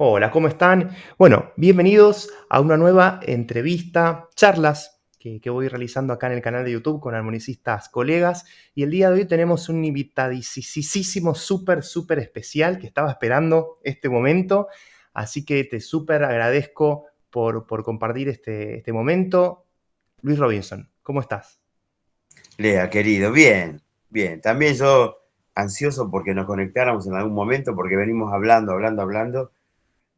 Hola, ¿cómo están? Bueno, bienvenidos a una nueva entrevista, charlas que, voy realizando acá en el canal de YouTube con armonicistas colegas. Y el día de hoy tenemos un invitadísimo súper, súper especial que estaba esperando este momento. Así que te súper agradezco por, compartir este, este momento. Luis Robinson, ¿cómo estás? Lea, querido, bien, bien. También yo ansioso porque nos conectáramos en algún momento, porque venimos hablando, hablando, hablando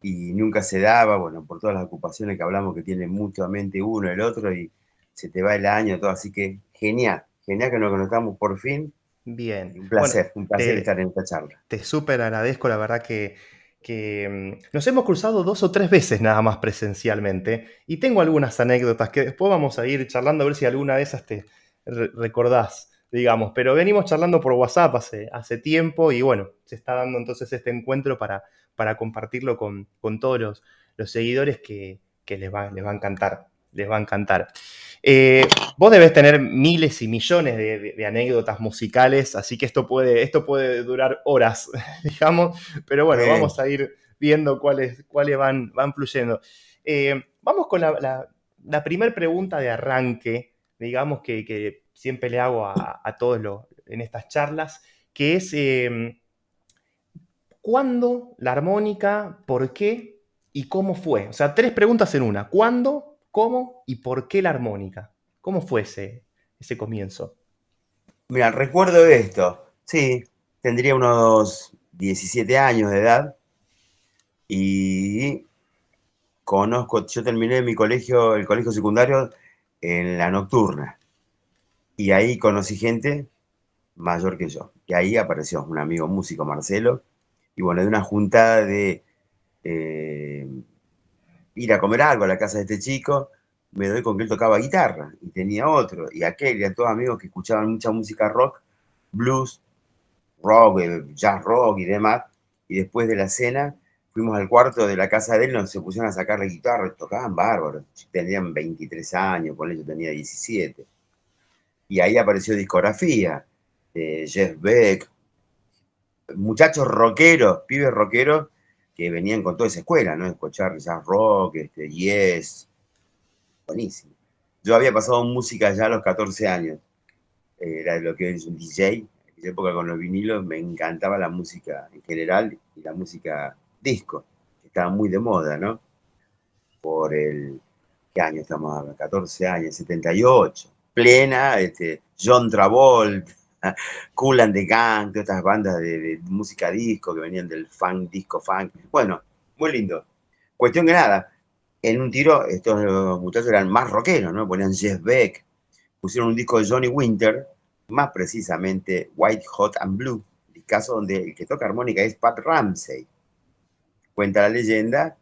y nunca se daba, bueno, por todas las ocupaciones que hablamos que tienen mutuamente uno el otro y se te va el año, todo, así que genial, genial que nos conozcamos por fin. Bien. Un placer, un placer estar en esta charla. Te súper agradezco, la verdad que, que mm, nos hemos cruzado dos o tres veces nada más presencialmente y tengo algunas anécdotas que después vamos a ir charlando a ver si alguna de esas te recordás digamos, pero venimos charlando por WhatsApp hace tiempo y bueno, se está dando entonces este encuentro para, para compartirlo con, todos los, seguidores que, les, va, les va a encantar. Les va a encantar. Eh, vos debes tener miles y millones de, anécdotas musicales, así que esto puede, esto puede durar horas, digamos, pero bueno, vamos a ir viendo cuáles, cuáles van, van fluyendo. Eh, vamos con la, primera pregunta de arranque, digamos, que, siempre le hago a, todos en estas charlas, que es eh, ¿Cuándo la armónica? ¿Por qué? ¿Y cómo fue? O sea, tres preguntas en una. ¿Cuándo? ¿Cómo? ¿Y por qué la armónica? ¿Cómo fue ese, comienzo? Mira, recuerdo esto. Sí, tendría unos 17 años de edad y conozco, yo terminé mi colegio, el colegio secundario en la nocturna y ahí conocí gente mayor que yo. Y ahí apareció un amigo músico, Marcelo, y bueno, de una juntada de eh, ir a comer algo a la casa de este chico, me doy con que él tocaba guitarra y tenía otro, y aquel, y a todos amigos que escuchaban mucha música rock, blues, rock, eh, jazz rock y demás, y después de la cena fuimos al cuarto de la casa de él, donde se pusieron a sacar la guitarra, y tocaban bárbaros, tenían 23 años, con él yo tenía 17. Y ahí apareció discografía, eh, Jeff Beck, muchachos rockeros, pibes rockeros, que venían con toda esa escuela, ¿no? Escuchar quizás rock, este, yes, buenísimo. Yo había pasado música ya a los 14 años, eh, era lo que es un DJ, en aquella época con los vinilos me encantaba la música en general y la música disco, que estaba muy de moda, ¿no? Por el, ¿qué año estamos hablando? 14 años, 78, plena, este, John Travolta, Cool de the Gang, de otras bandas de, música disco que venían del funk, disco funk. Bueno, muy lindo. Cuestión que nada, en un tiro estos muchachos eran más rockeros, ¿no? Ponían Jeff Beck, pusieron un disco de Johnny Winter, más precisamente White Hot and Blue, el caso donde el que toca armónica es Pat Ramsey. Cuenta la leyenda,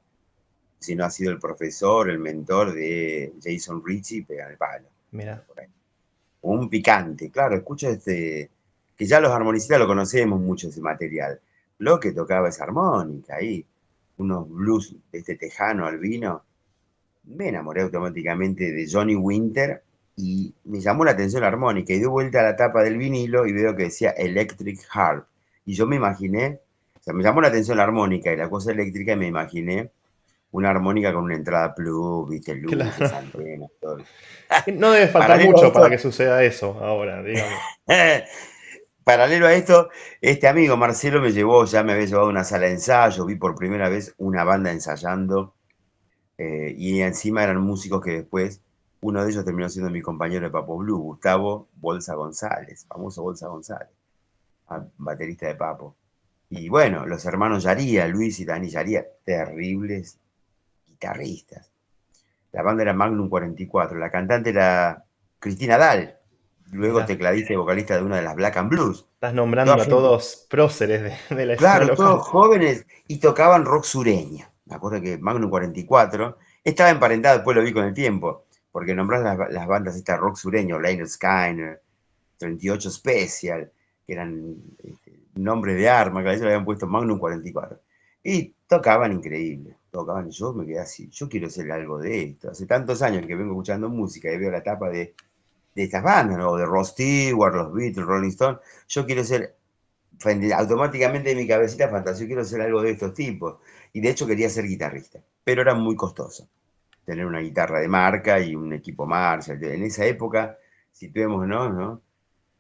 si no ha sido el profesor, el mentor de Jason Ritchie, pegan el palo. Mira. Por un picante. Claro, escucha este, que ya los armonicistas lo conocemos mucho ese material. Lo que tocaba es armónica ahí, unos blues este tejano albino. Me enamoré automáticamente de Johnny Winter y me llamó la atención la armónica y di vuelta a la tapa del vinilo y veo que decía Electric Harp. Y yo me imaginé, o sea, me llamó la atención la armónica y la cosa eléctrica y me imaginé una armónica con una entrada plus, viste, luces, todo. No debe faltar mucho para que suceda eso ahora, digamos. Paralelo a esto, este amigo Marcelo me llevó, ya me había llevado a una sala de ensayo, vi por primera vez una banda ensayando eh, y encima eran músicos que después, uno de ellos terminó siendo mi compañero de Papo Blue, Gustavo Bolsa González, famoso Bolsa González, ah, baterista de Papo. Y bueno, los hermanos Yaría, Luis y Dani Yaría, terribles guitarristas. La banda era Magnum 44, la cantante era Cristina Dal, luego tecladista y vocalista de una de las Black and Blues. Estás nombrando a todos próceres de, la la Claro, todos jóvenes y tocaban rock sureña. Me acuerdo que Magnum 44 estaba emparentado, después lo vi con el tiempo, porque nombrás las, bandas estas rock sureño, Liner Skyner, 38 Special, que eran este, nombres de arma, que a veces le habían puesto Magnum 44. Y tocaban increíble tocaban, yo me quedé así, yo quiero hacer algo de esto. Hace tantos años que vengo escuchando música y veo la tapa de, estas bandas, ¿no? de Ross Stewart, los Beatles, Rolling Stone, yo quiero ser, automáticamente en mi cabecita fantasía, quiero ser algo de estos tipos. Y de hecho quería ser guitarrista, pero era muy costoso tener una guitarra de marca y un equipo Marshall. En esa época, situémonos, ¿no?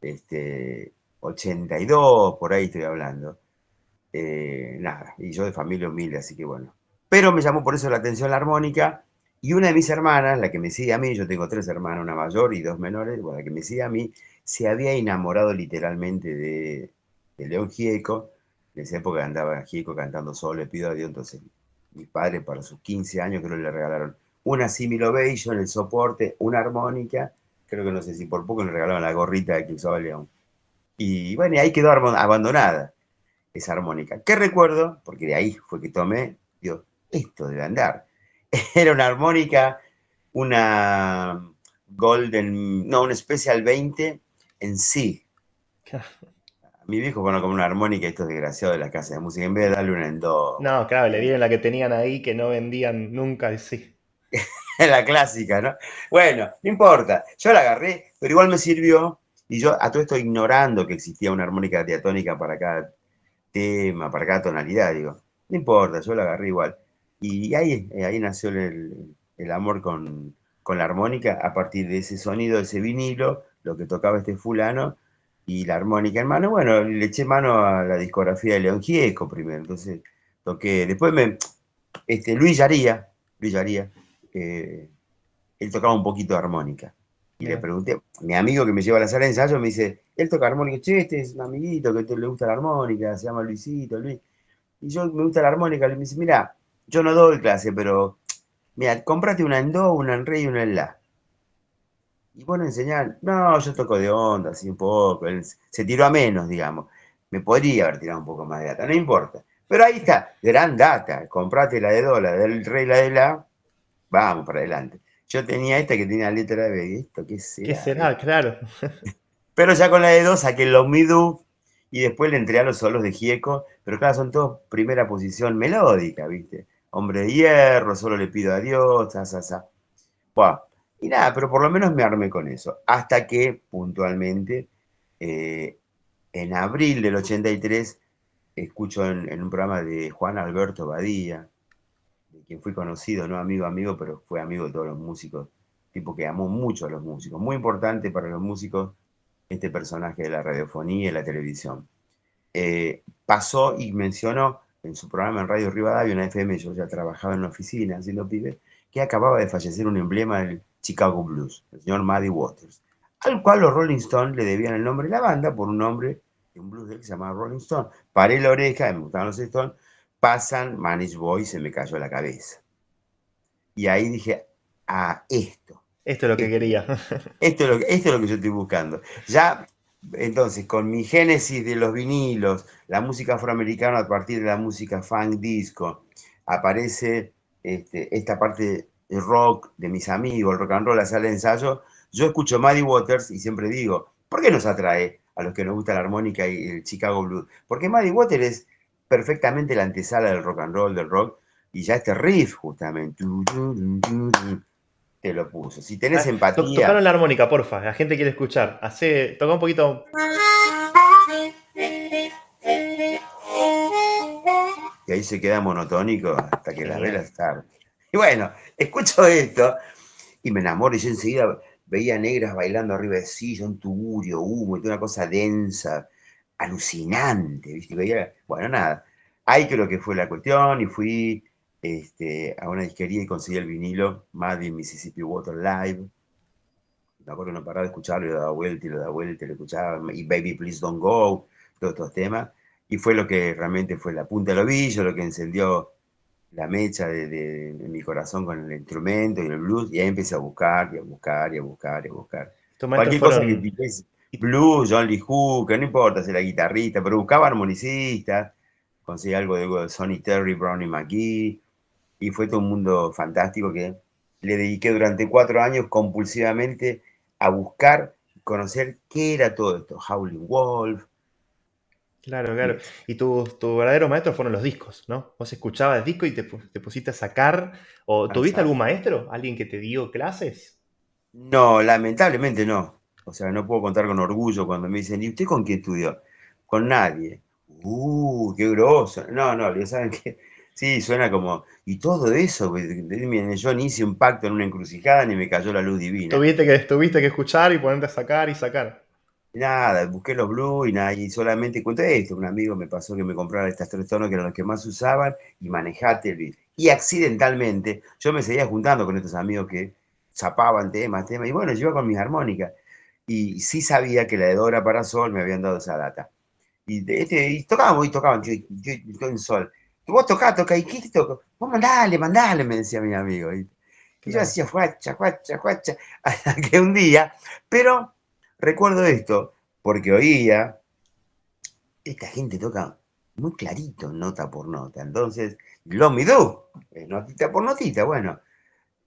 Este, 82, por ahí estoy hablando. Eh, nada, y yo de familia humilde, así que bueno, pero me llamó por eso la atención la armónica y una de mis hermanas, la que me sigue a mí, yo tengo tres hermanas, una mayor y dos menores, la que me sigue a mí, se había enamorado literalmente de, León Gieco. En esa época andaba Gieco cantando solo, le pido a Dios, entonces mi padre para sus 15 años creo que le regalaron una ovation, el soporte, una armónica, creo que no sé si por poco le regalaron la gorrita que usaba León. Y bueno, y ahí quedó abandonada esa armónica. ¿Qué recuerdo? Porque de ahí fue que tomé, Dios, esto debe andar. Era una armónica, una Golden, no, una Special 20 en sí. Mi viejo, pone como una armónica, esto es desgraciado de la casa de música, en vez de darle una en dos. No, claro, le dieron la que tenían ahí que no vendían nunca y sí. la clásica, ¿no? Bueno, no importa, yo la agarré, pero igual me sirvió y yo a todo esto ignorando que existía una armónica diatónica para cada tema, para cada tonalidad, digo, no importa, yo la agarré igual. Y ahí, eh, ahí nació el, amor con, la armónica, a partir de ese sonido, ese vinilo, lo que tocaba este fulano, y la armónica en mano. Bueno, le eché mano a la discografía de León Gieco primero, entonces toqué. Después me. Este, Luis Yaría, Luis Yaría, eh, él tocaba un poquito de armónica. Y le pregunté, mi amigo que me lleva a la sala de ensayo me dice, él toca armónica, che, este es un amiguito que te, le gusta la armónica, se llama Luisito, Luis. Y yo me gusta la armónica, le dice, mira, yo no doy clase, pero mira, cómprate una en do, una en re y una en la. Y bueno enseñar no, yo toco de onda, así un poco, se tiró a menos, digamos. Me podría haber tirado un poco más de data, no importa. Pero ahí está, gran data, comprate la de do, la del rey y la de la, vamos para adelante. Yo tenía esta que tenía la letra B, ¿esto qué será? ¿Qué será? Claro. Pero ya con la de dos saqué los midu y después le entré a los solos de Gieco, pero claro, son todos primera posición melódica, ¿viste? hombre de hierro, solo le pido a Dios, sa, sa, sa. Y nada, pero por lo menos me armé con eso. Hasta que, puntualmente, eh, en abril del 83, escucho en, un programa de Juan Alberto Badía, de quien fui conocido, no amigo, amigo, pero fue amigo de todos los músicos, tipo que amó mucho a los músicos. Muy importante para los músicos este personaje de la radiofonía y la televisión. Eh, pasó y mencionó en su programa en Radio Rivadavia, una FM, yo ya trabajaba en la oficina haciendo pibe, que acababa de fallecer un emblema del Chicago Blues, el señor Muddy Waters, al cual los Rolling Stones le debían el nombre de la banda por un nombre de un blues que se llamaba Rolling Stone. Paré la oreja, me gustaban los Stones, pasan Manage Boy, se me cayó la cabeza. Y ahí dije, a ah, esto. Esto es lo que eh, quería. esto, lo, esto es lo que yo estoy buscando. Ya entonces, con mi génesis de los vinilos, la música afroamericana a partir de la música funk disco, aparece este, esta parte de rock de mis amigos, el rock and roll, la sala de ensayo. Yo escucho Muddy Waters y siempre digo, ¿por qué nos atrae a los que nos gusta la armónica y el Chicago Blues? Porque Muddy Waters es perfectamente la antesala del rock and roll, del rock, y ya este riff justamente, te lo puso. Si tenés ah, empatía. Tocaron la armónica, porfa. La gente quiere escuchar. Hace, toca un poquito. Y ahí se queda monotónico hasta que las velas tarde. Y bueno, escucho esto y me enamoro. Y yo enseguida veía negras bailando arriba de silla, un tugurio, humo, y una cosa densa, alucinante. bueno, nada. Ahí creo que fue la cuestión y fui este, a una disquería y conseguí el vinilo Maddy Mississippi Water Live. Me acuerdo no paraba de escucharlo, y lo daba vuelta y lo daba vuelta y lo escuchaba, y Baby Please Don't Go, todos estos temas. Y fue lo que realmente fue la punta del ovillo, lo que encendió la mecha de, mi corazón con el instrumento y el blues, y ahí empecé a buscar, y a buscar, y a buscar, y a buscar. Cualquier cosa blues, John Lee Hooker, no importa si era guitarrista, pero buscaba armonicista conseguí algo de, de Sonny Terry, Brownie McGee, y fue todo un mundo fantástico que le dediqué durante cuatro años compulsivamente a buscar, conocer qué era todo esto, Howling Wolf. Claro, claro. Y tus tu verdadero maestro fueron los discos, ¿no? Vos escuchabas disco y te, pusiste a sacar. ¿O tuviste algún maestro? ¿Alguien que te dio clases? No, lamentablemente no. O sea, no puedo contar con orgullo cuando me dicen, ¿y usted con quién estudió? Con nadie. ¡Uh, qué groso! No, no, ya saben que Sí, suena como, y todo eso, yo ni hice un pacto en una encrucijada ni me cayó la luz divina. Tuviste que, tuviste que escuchar y ponerte a sacar y sacar. Nada, busqué los blues y, nada, y solamente conté esto. Un amigo me pasó que me comprara estas tres tonos que eran los que más usaban y manejaste, el Y accidentalmente yo me seguía juntando con estos amigos que zapaban temas, temas. Y bueno, yo iba con mis armónicas. Y sí sabía que la de Dora para Sol me habían dado esa data. Y, este, y tocábamos y tocaban, yo, yo, en Sol vos tocá, toca, ¿y qué Vos mandale, mandale, me decía mi amigo. Y, yo hacía guacha, guacha, guacha, hasta que un día, pero recuerdo esto, porque oía, esta gente toca muy clarito, nota por nota. Entonces, lo midú, notita por notita, bueno,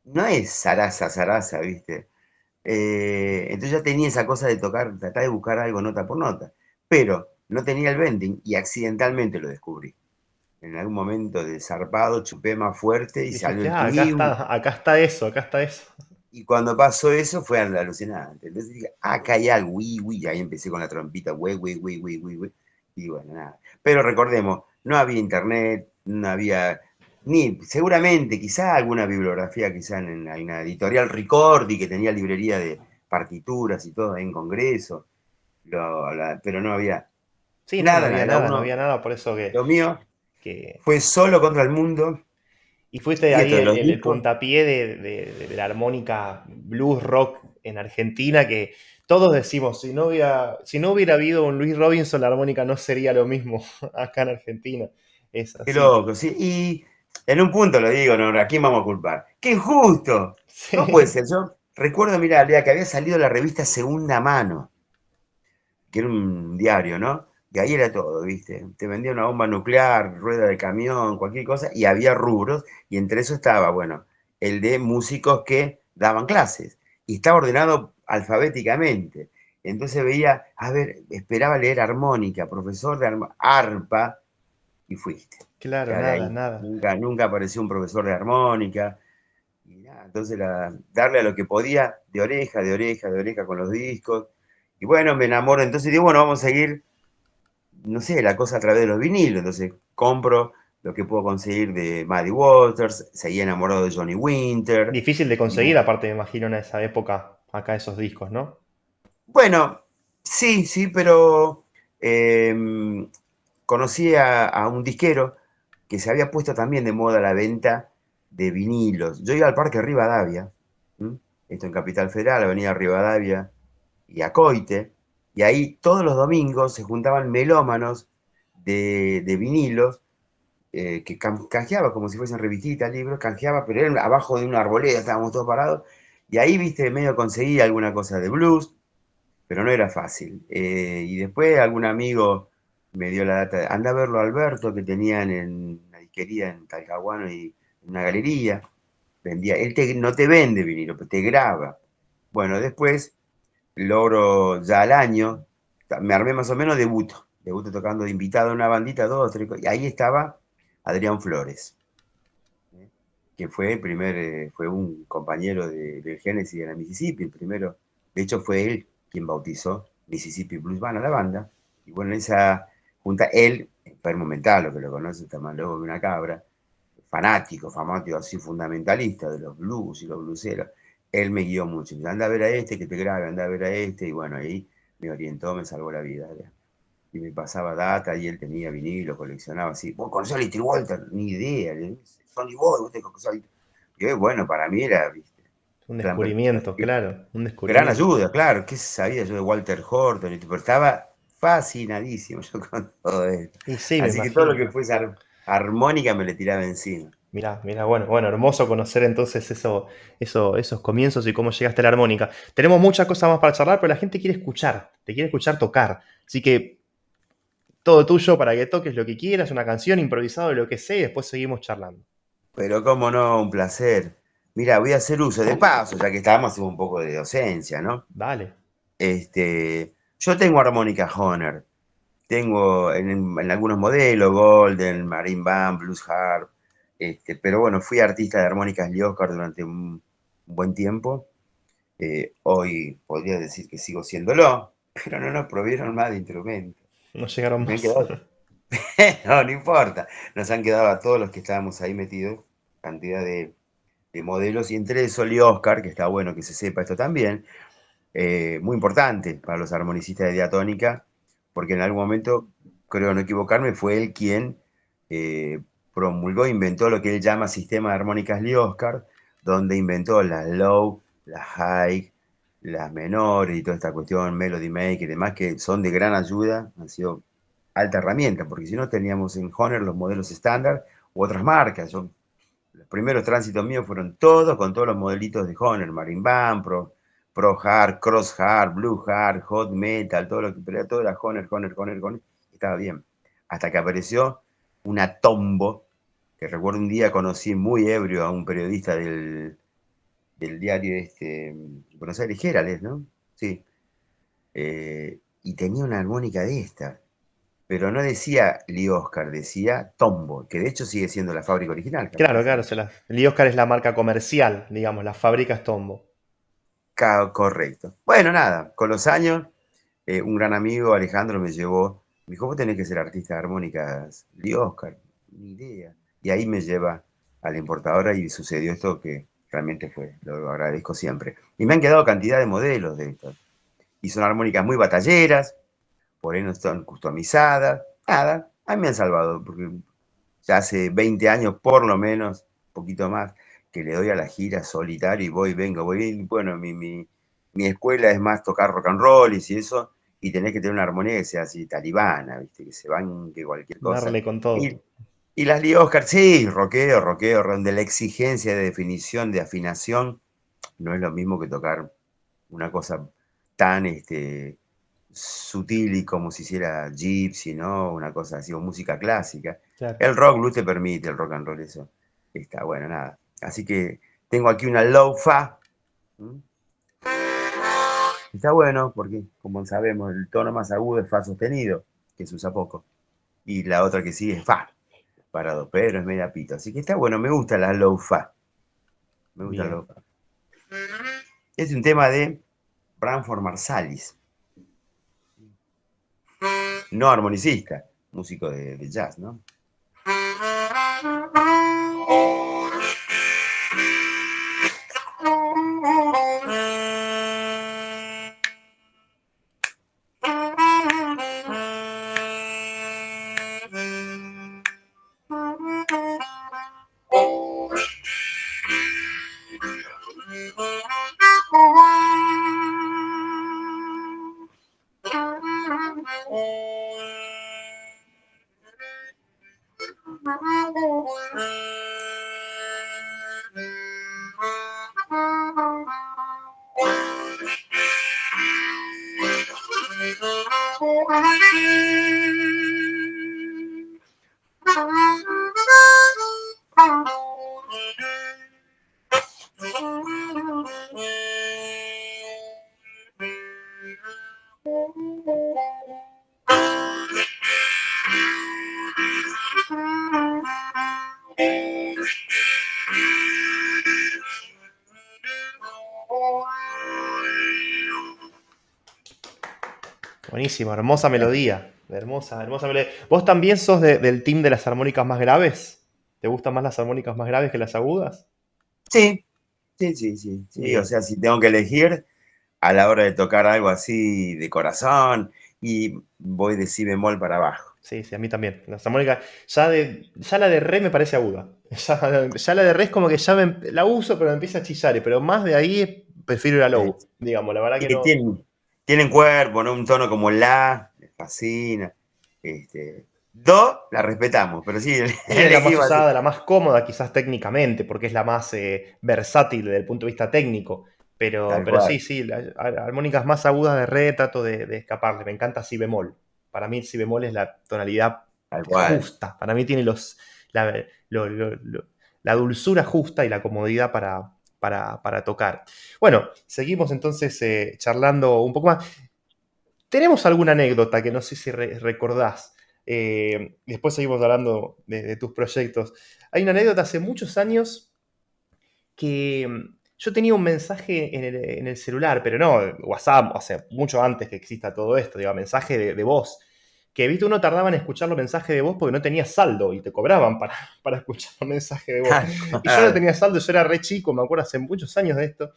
no es zaraza, zaraza, ¿viste? Eh, entonces ya tenía esa cosa de tocar, tratar de buscar algo nota por nota, pero no tenía el bending y accidentalmente lo descubrí en algún momento desarpado, zarpado chupé más fuerte y, salió el ah, acá está, acá está eso, acá está eso. Y cuando pasó eso fue alucinante. Entonces dije, ah, acá hay algo, uy, uy, ahí empecé con la trompita, güey, güey, güey, güey, Y bueno, nada. Pero recordemos, no había internet, no había, ni seguramente, quizá alguna bibliografía, quizá en, la editorial Ricordi, que tenía librería de partituras y todo en Congreso, pero no había... nada, nada, no había nada, por eso que... Lo mío que... Fue solo contra el mundo. Y fuiste ahí el, el, puntapié de, la armónica blues rock en Argentina, que todos decimos, si no hubiera, si no hubiera habido un Luis Robinson, la armónica no sería lo mismo acá en Argentina. Es Qué loco, sí. Y en un punto lo digo, no, ¿a quién vamos a culpar? ¡Qué injusto! No puede ser. Yo recuerdo, mira, que había salido la revista Segunda Mano, que era un diario, ¿no? Y ahí era todo, ¿viste? Te vendía una bomba nuclear, rueda de camión, cualquier cosa, y había rubros, y entre eso estaba, bueno, el de músicos que daban clases, y estaba ordenado alfabéticamente. Entonces veía, a ver, esperaba leer armónica, profesor de arpa, y fuiste. Claro, nada, nada. Nunca, apareció un profesor de armónica. entonces darle a lo que podía, de oreja, de oreja, de oreja con los discos. Y bueno, me enamoro. Entonces digo, bueno, vamos a seguir no sé, la cosa a través de los vinilos. Entonces compro lo que puedo conseguir de Maddie Waters, seguí enamorado de Johnny Winter. Difícil de conseguir, aparte me imagino en esa época, acá esos discos, ¿no? Bueno, sí, sí, pero eh, conocí a, un disquero que se había puesto también de moda la venta de vinilos. Yo iba al Parque Rivadavia, esto en Capital Federal, Avenida Rivadavia y a Coite, y ahí todos los domingos se juntaban melómanos de, de vinilos eh, que canjeaba como si fuesen revistitas, libros, canjeaba, pero eran abajo de una arboleda, estábamos todos parados, y ahí, viste, medio conseguía alguna cosa de blues, pero no era fácil. Eh, y después algún amigo me dio la data, anda a verlo Alberto, que tenían en una disquería en Talcahuano y en una galería, vendía, él no te vende vinilo, te graba. Bueno, después logro ya al año, me armé más o menos debuto, debuto tocando de invitado a una bandita, dos, tres, y ahí estaba Adrián Flores, ¿eh? que fue el primer, eh, fue un compañero de, del Génesis de la Mississippi, el primero, de hecho fue él quien bautizó Mississippi Blues Band a la banda, y bueno, en esa junta, él, enfermo mental, lo que lo conoce, está más loco que una cabra, fanático, fanático así fundamentalista de los blues y los blueseros, él me guió mucho. Anda a ver a este que te grabe, anda a ver a este. Y bueno, ahí me orientó, me salvó la vida. Y me pasaba data y él tenía vinilo, coleccionaba así. ¿Vos conocés a Walter? Ni idea. son Sonny Boy, vos te bueno, para mí era, ¿viste? Un descubrimiento, claro. Un descubrimiento. Gran ayuda, claro. ¿Qué sabía yo de Walter Horton? Pero estaba fascinadísimo yo con todo esto. Sí, Así que todo lo que fuese armónica me le tiraba encima. Mirá, mirá, bueno, bueno, hermoso conocer entonces eso, eso, esos comienzos y cómo llegaste a la armónica. Tenemos muchas cosas más para charlar, pero la gente quiere escuchar, te quiere escuchar tocar. Así que todo tuyo para que toques lo que quieras, una canción, improvisado, lo que sea, y después seguimos charlando. Pero cómo no, un placer. Mira, voy a hacer uso de paso, ya que estábamos haciendo un poco de docencia, ¿no? Vale. Este, yo tengo armónica Honor. Tengo en, en algunos modelos, Golden, Marine Band, Blues Harp este, pero bueno, fui artista de armónicas Oscar durante un buen tiempo. Eh, hoy podría decir que sigo siéndolo, pero no nos provieron más de instrumentos. nos llegaron más. no, no importa. Nos han quedado a todos los que estábamos ahí metidos cantidad de, modelos y entre eso y Oscar, que está bueno que se sepa esto también, eh, muy importante para los armonicistas de diatónica, porque en algún momento, creo no equivocarme, fue él quien eh, promulgó, inventó lo que él llama sistema de armónicas Lee-Oscar, donde inventó las low, las high, las menores y toda esta cuestión, melody Make y demás, que son de gran ayuda, han sido alta herramienta, porque si no teníamos en Honor los modelos estándar u otras marcas. los primeros tránsitos míos fueron todos con todos los modelitos de Honor, Marimban, Pro, Pro Hard, Cross Hard, Blue Hard, Hot Metal, todo lo que, todo era Honor, Honor, Honor, Honor, estaba bien. Hasta que apareció una tombo, que recuerdo un día conocí muy ebrio a un periodista del, diario este, Buenos Aires ¿no? Sí. Eh, y tenía una armónica de esta, pero no decía Lee Oscar, decía Tombo, que de hecho sigue siendo la fábrica original. Claro, claro, se Oscar es la marca comercial, digamos, la fábrica es Tombo. correcto. Bueno, nada, con los años, eh, un gran amigo, Alejandro, me llevó me dijo, vos tenés que ser artista de armónicas de Oscar, ni idea. Y ahí me lleva a la importadora y sucedió esto que realmente fue, lo agradezco siempre. Y me han quedado cantidad de modelos de estos. Y son armónicas muy batalleras, por eso no están customizadas, nada. A mí me han salvado, porque ya hace 20 años por lo menos, poquito más, que le doy a la gira solitaria y voy, vengo, voy. bueno, mi, mi, mi escuela es más tocar rock and roll y si eso, y tenés que tener una armonía que sea así talibana, ¿viste? que se banque cualquier cosa. Darle con todo. Y, las lío, Oscar, sí, roqueo, roqueo, donde la exigencia de definición, de afinación, no es lo mismo que tocar una cosa tan este, sutil y como si hiciera gypsy, ¿no? Una cosa así, o música clásica. El rock blues te permite, el rock and roll, eso. Está bueno, nada. Así que tengo aquí una low fa, Está bueno porque, como sabemos, el tono más agudo es fa sostenido, que se usa poco. Y la otra que sigue es fa, parado, pero es media pito. Así que está bueno, me gusta la low fa. Me gusta la low fa. Es un tema de Branford Marsalis. No armonicista, músico de jazz, ¿no? hermosa melodía. Hermosa, hermosa melodía. ¿Vos también sos del team de las armónicas más graves? ¿Te gustan más las armónicas más graves que las agudas? Sí, sí, sí, sí. O sea, si tengo que elegir a la hora de tocar algo así de corazón y voy de si bemol para abajo. Sí, sí, a mí también. Las armónicas, ya, de, ya la de re me parece aguda. Ya, la de re es como que ya me, la uso, pero me empieza a chillar. Pero más de ahí prefiero la low, digamos. La verdad que tiene, tienen cuerpo, ¿no? Un tono como la, me fascina. Este, do, la respetamos, pero sí. Es la más usada, la más cómoda quizás técnicamente, porque es la más eh, versátil desde el punto de vista técnico. Pero, sí, sí, las armónicas más agudas de re trato de, escaparle. Me encanta si bemol. Para mí si bemol es la tonalidad justa. Para mí tiene los, la dulzura justa y la comodidad para, para, tocar. Bueno, seguimos entonces eh, charlando un poco más. Tenemos alguna anécdota que no sé si recordás. Eh, después seguimos hablando de, tus proyectos. Hay una anécdota hace muchos años que mm, yo tenía un mensaje en el, celular, pero no, eh, WhatsApp, o sea, mucho antes que exista todo esto, digo, mensaje de, de voz que viste, uno tardaba en escuchar los mensajes de voz porque no tenía saldo y te cobraban para, para escuchar los mensajes de voz. y yo no tenía saldo, yo era re chico, me acuerdo hace muchos años de esto.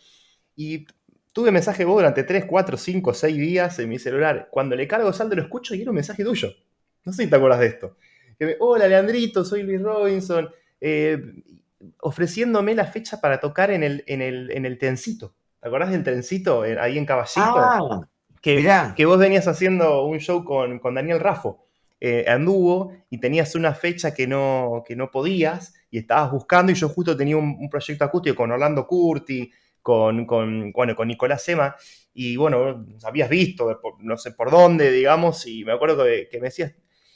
Y tuve mensaje de voz durante 3, 4, 5, 6 días en mi celular. Cuando le cargo saldo lo escucho y era un mensaje tuyo. No sé si te acuerdas de esto. Hola Leandrito, soy Luis Robinson. Eh, ofreciéndome la fecha para tocar en el, en el, en el trencito. ¿Te acordás del trencito eh, ahí en Caballito? Ah que, vos venías haciendo un show con, Daniel Raffo. Eh, anduvo y tenías una fecha que no, no podías y estabas buscando y yo justo tenía un, proyecto acústico con Orlando Curti, con, con, con Nicolás Sema y bueno, habías visto, no sé por dónde, digamos, y me acuerdo que, me decías,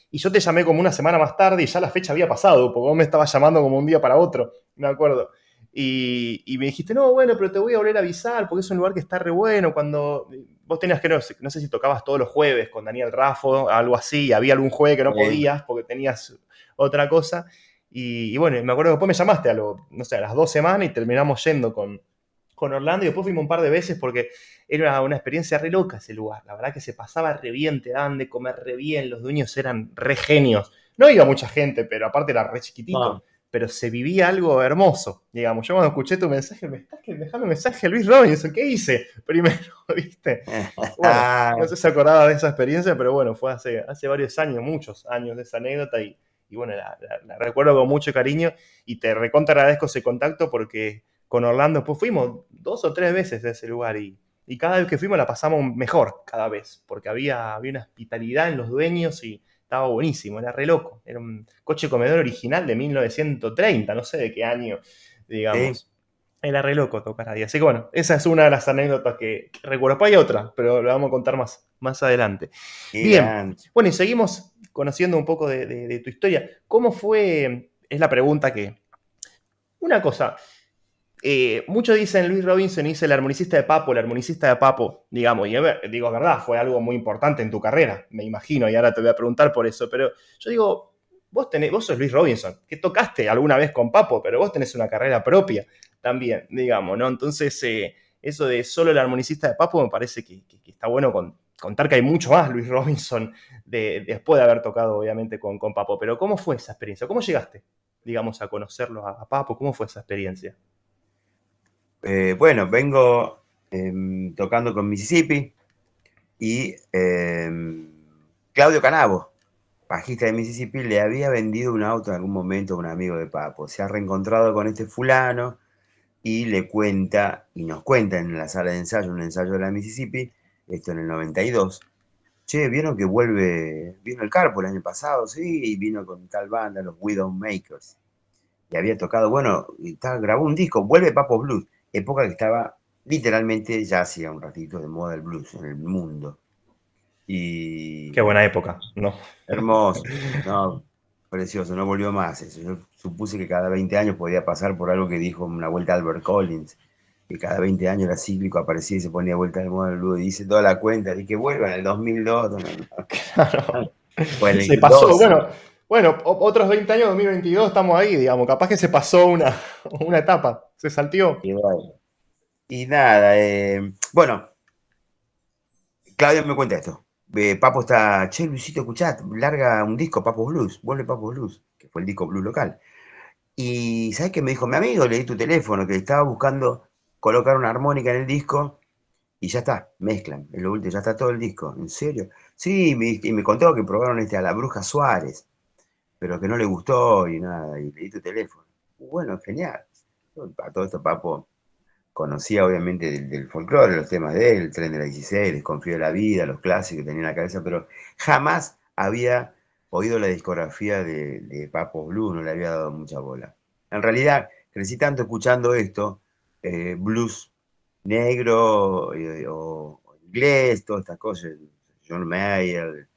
y yo te llamé como una semana más tarde y ya la fecha había pasado, porque vos me estabas llamando como un día para otro, me acuerdo. Y, me dijiste, no, bueno, pero te voy a volver a avisar porque es un lugar que está re bueno. Cuando eh, vos tenías que, no sé, no sé si tocabas todos los jueves con Daniel Raffo, algo así, había algún jueves que no podías porque tenías otra cosa. Y, bueno, me acuerdo que después me llamaste a, no las dos semanas y terminamos yendo con, con Orlando y después fuimos un par de veces porque era una experiencia re loca ese lugar. La verdad que se pasaba re bien, te daban de comer re bien, los dueños eran re genios. No iba mucha gente, pero aparte era re chiquitito. Ah pero se vivía algo hermoso, digamos. Yo cuando escuché tu mensaje, me estás dejando un mensaje a Luis Robinson, ¿qué hice primero? ¿Viste? no sé si acordaba de esa experiencia, pero bueno, fue hace, hace varios años, muchos años de esa anécdota y, bueno, la, recuerdo con mucho cariño y te recontra agradezco ese contacto porque con Orlando pues fuimos dos o tres veces de ese lugar y, y cada vez que fuimos la pasamos mejor cada vez, porque había, había una hospitalidad en los dueños y estaba buenísimo, era re loco. Era un coche comedor original de 1930, no sé de qué año, digamos. El Era re loco tocar ahí. Así que bueno, esa es una de las anécdotas que recuerdo. Pues hay otra, pero la vamos a contar más, más adelante. Bien. Bueno, y seguimos conociendo un poco de tu historia. ¿Cómo fue? Es la pregunta que. Una cosa, eh, muchos dicen Luis Robinson dice el armonicista de Papo, el armonicista de Papo, digamos, y digo, es verdad, fue algo muy importante en tu carrera, me imagino, y ahora te voy a preguntar por eso, pero yo digo, vos, tenés, vos sos Luis Robinson, que tocaste alguna vez con Papo, pero vos tenés una carrera propia también, digamos, ¿no? Entonces, eh, eso de solo el armonicista de Papo me parece que, está bueno contar que hay mucho más Luis Robinson después de haber tocado, obviamente, con, Papo, pero ¿cómo fue esa experiencia? ¿Cómo llegaste, digamos, a conocerlo a Papo? ¿Cómo fue esa experiencia? Eh, bueno, vengo em, tocando con Mississippi y em, Claudio Canabo, bajista de Mississippi, le había vendido un auto en algún momento a un amigo de Papo. Se ha reencontrado con este fulano y le cuenta, y nos cuenta en la sala de ensayo, un ensayo de la Mississippi, esto en el 92. Che, vieron que vuelve, vino el Carpo el año pasado, sí, y vino con tal banda, los Widowmakers. Y había tocado, bueno, grabó un disco, vuelve Papo Blues época que estaba literalmente ya hacía un ratito de moda el blues en el mundo. Y... Qué buena época, ¿no? Hermoso, precioso, no volvió más eso. Yo supuse que cada 20 años podía pasar por algo que dijo una vuelta Albert Collins, que cada 20 años era cíclico, aparecía y se ponía vuelta de moda del blues, y dice toda la cuenta, y que vuelva en el 2002. No, Claro. se pasó, bueno, bueno, otros 20 años, 2022, estamos ahí, digamos. Capaz que se pasó una, una etapa, se saltió. Y, bueno. nada, eh, bueno, Claudio me cuenta esto. Eh, Papo está, che, Luisito, escuchá, larga un disco, Papo Blues, vuelve Papo Blues, que fue el disco Blues local. Y ¿sabes qué me dijo mi amigo? Le di tu teléfono, que estaba buscando colocar una armónica en el disco y ya está, mezclan, es lo último, ya está todo el disco, ¿en serio? Sí, y me, contó que probaron este a la Bruja Suárez pero que no le gustó y nada, y le di tu teléfono. Bueno, genial. A todo esto, Papo conocía obviamente del, folclore, los temas de él, el tren de la 16, Desconfío de la vida, los clásicos que tenía en la cabeza, pero jamás había oído la discografía de, Papo Blues, no le había dado mucha bola. En realidad, crecí tanto escuchando esto, eh, blues negro o, inglés, todas estas cosas, John Mayer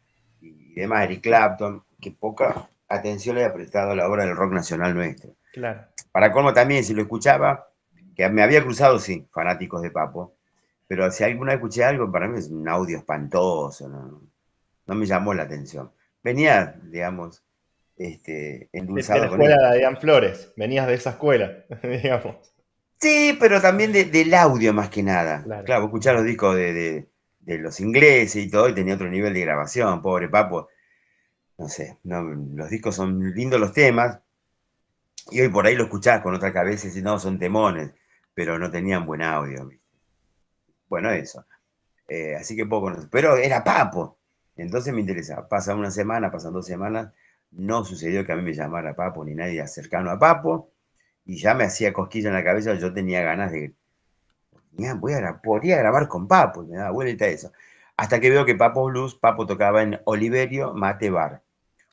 y demás, Eric Clapton, que poca atención le he prestado a la obra del rock nacional nuestro. Claro. Para colmo también, si lo escuchaba, que me había cruzado, sí, fanáticos de Papo, pero si alguna vez escuché algo, para mí es un audio espantoso, no, me llamó la atención. Venía, digamos, este, endulzado. De, la escuela de Adrián Flores, venías de esa escuela, digamos. Sí, pero también del audio más que nada. Claro, escuchaba escuchar los discos de, los ingleses y todo, y tenía otro nivel de grabación, pobre Papo no sé, no, los discos son lindos los temas, y hoy por ahí lo escuchás con otra cabeza y no, son temones, pero no tenían buen audio. Bueno, eso. Eh, así que poco, no, pero era Papo, entonces me interesaba. Pasa una semana, pasan dos semanas, no sucedió que a mí me llamara Papo ni nadie cercano a Papo, y ya me hacía cosquilla en la cabeza, yo tenía ganas de, voy a, podría grabar con Papo, me da vuelta eso. Hasta que veo que Papo Blues, Papo tocaba en Oliverio Mate Bar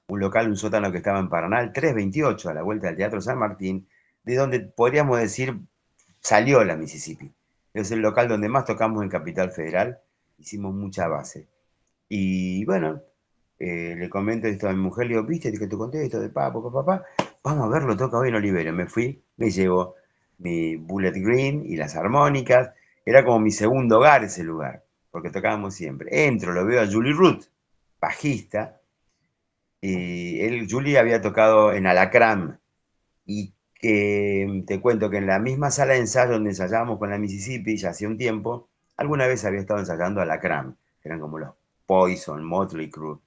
un local, un sótano que estaba en Paranal, 328, a la vuelta del Teatro San Martín, de donde podríamos decir salió la Mississippi. Es el local donde más tocamos en Capital Federal, hicimos mucha base. Y bueno, eh, le comento esto a mi mujer, le digo, viste que te conté esto de papá, papá, papá, vamos a verlo, toca hoy en Olivero. Me fui, me llevo mi Bullet Green y las armónicas, era como mi segundo hogar ese lugar, porque tocábamos siempre. Entro, lo veo a Julie Root, bajista, y él, Juli, había tocado en Alacrán. Y que te cuento que en la misma sala de ensayo donde ensayábamos con la Mississippi, ya hace un tiempo, alguna vez había estado ensayando Alacrán. Eran como los Poison, Motley Crue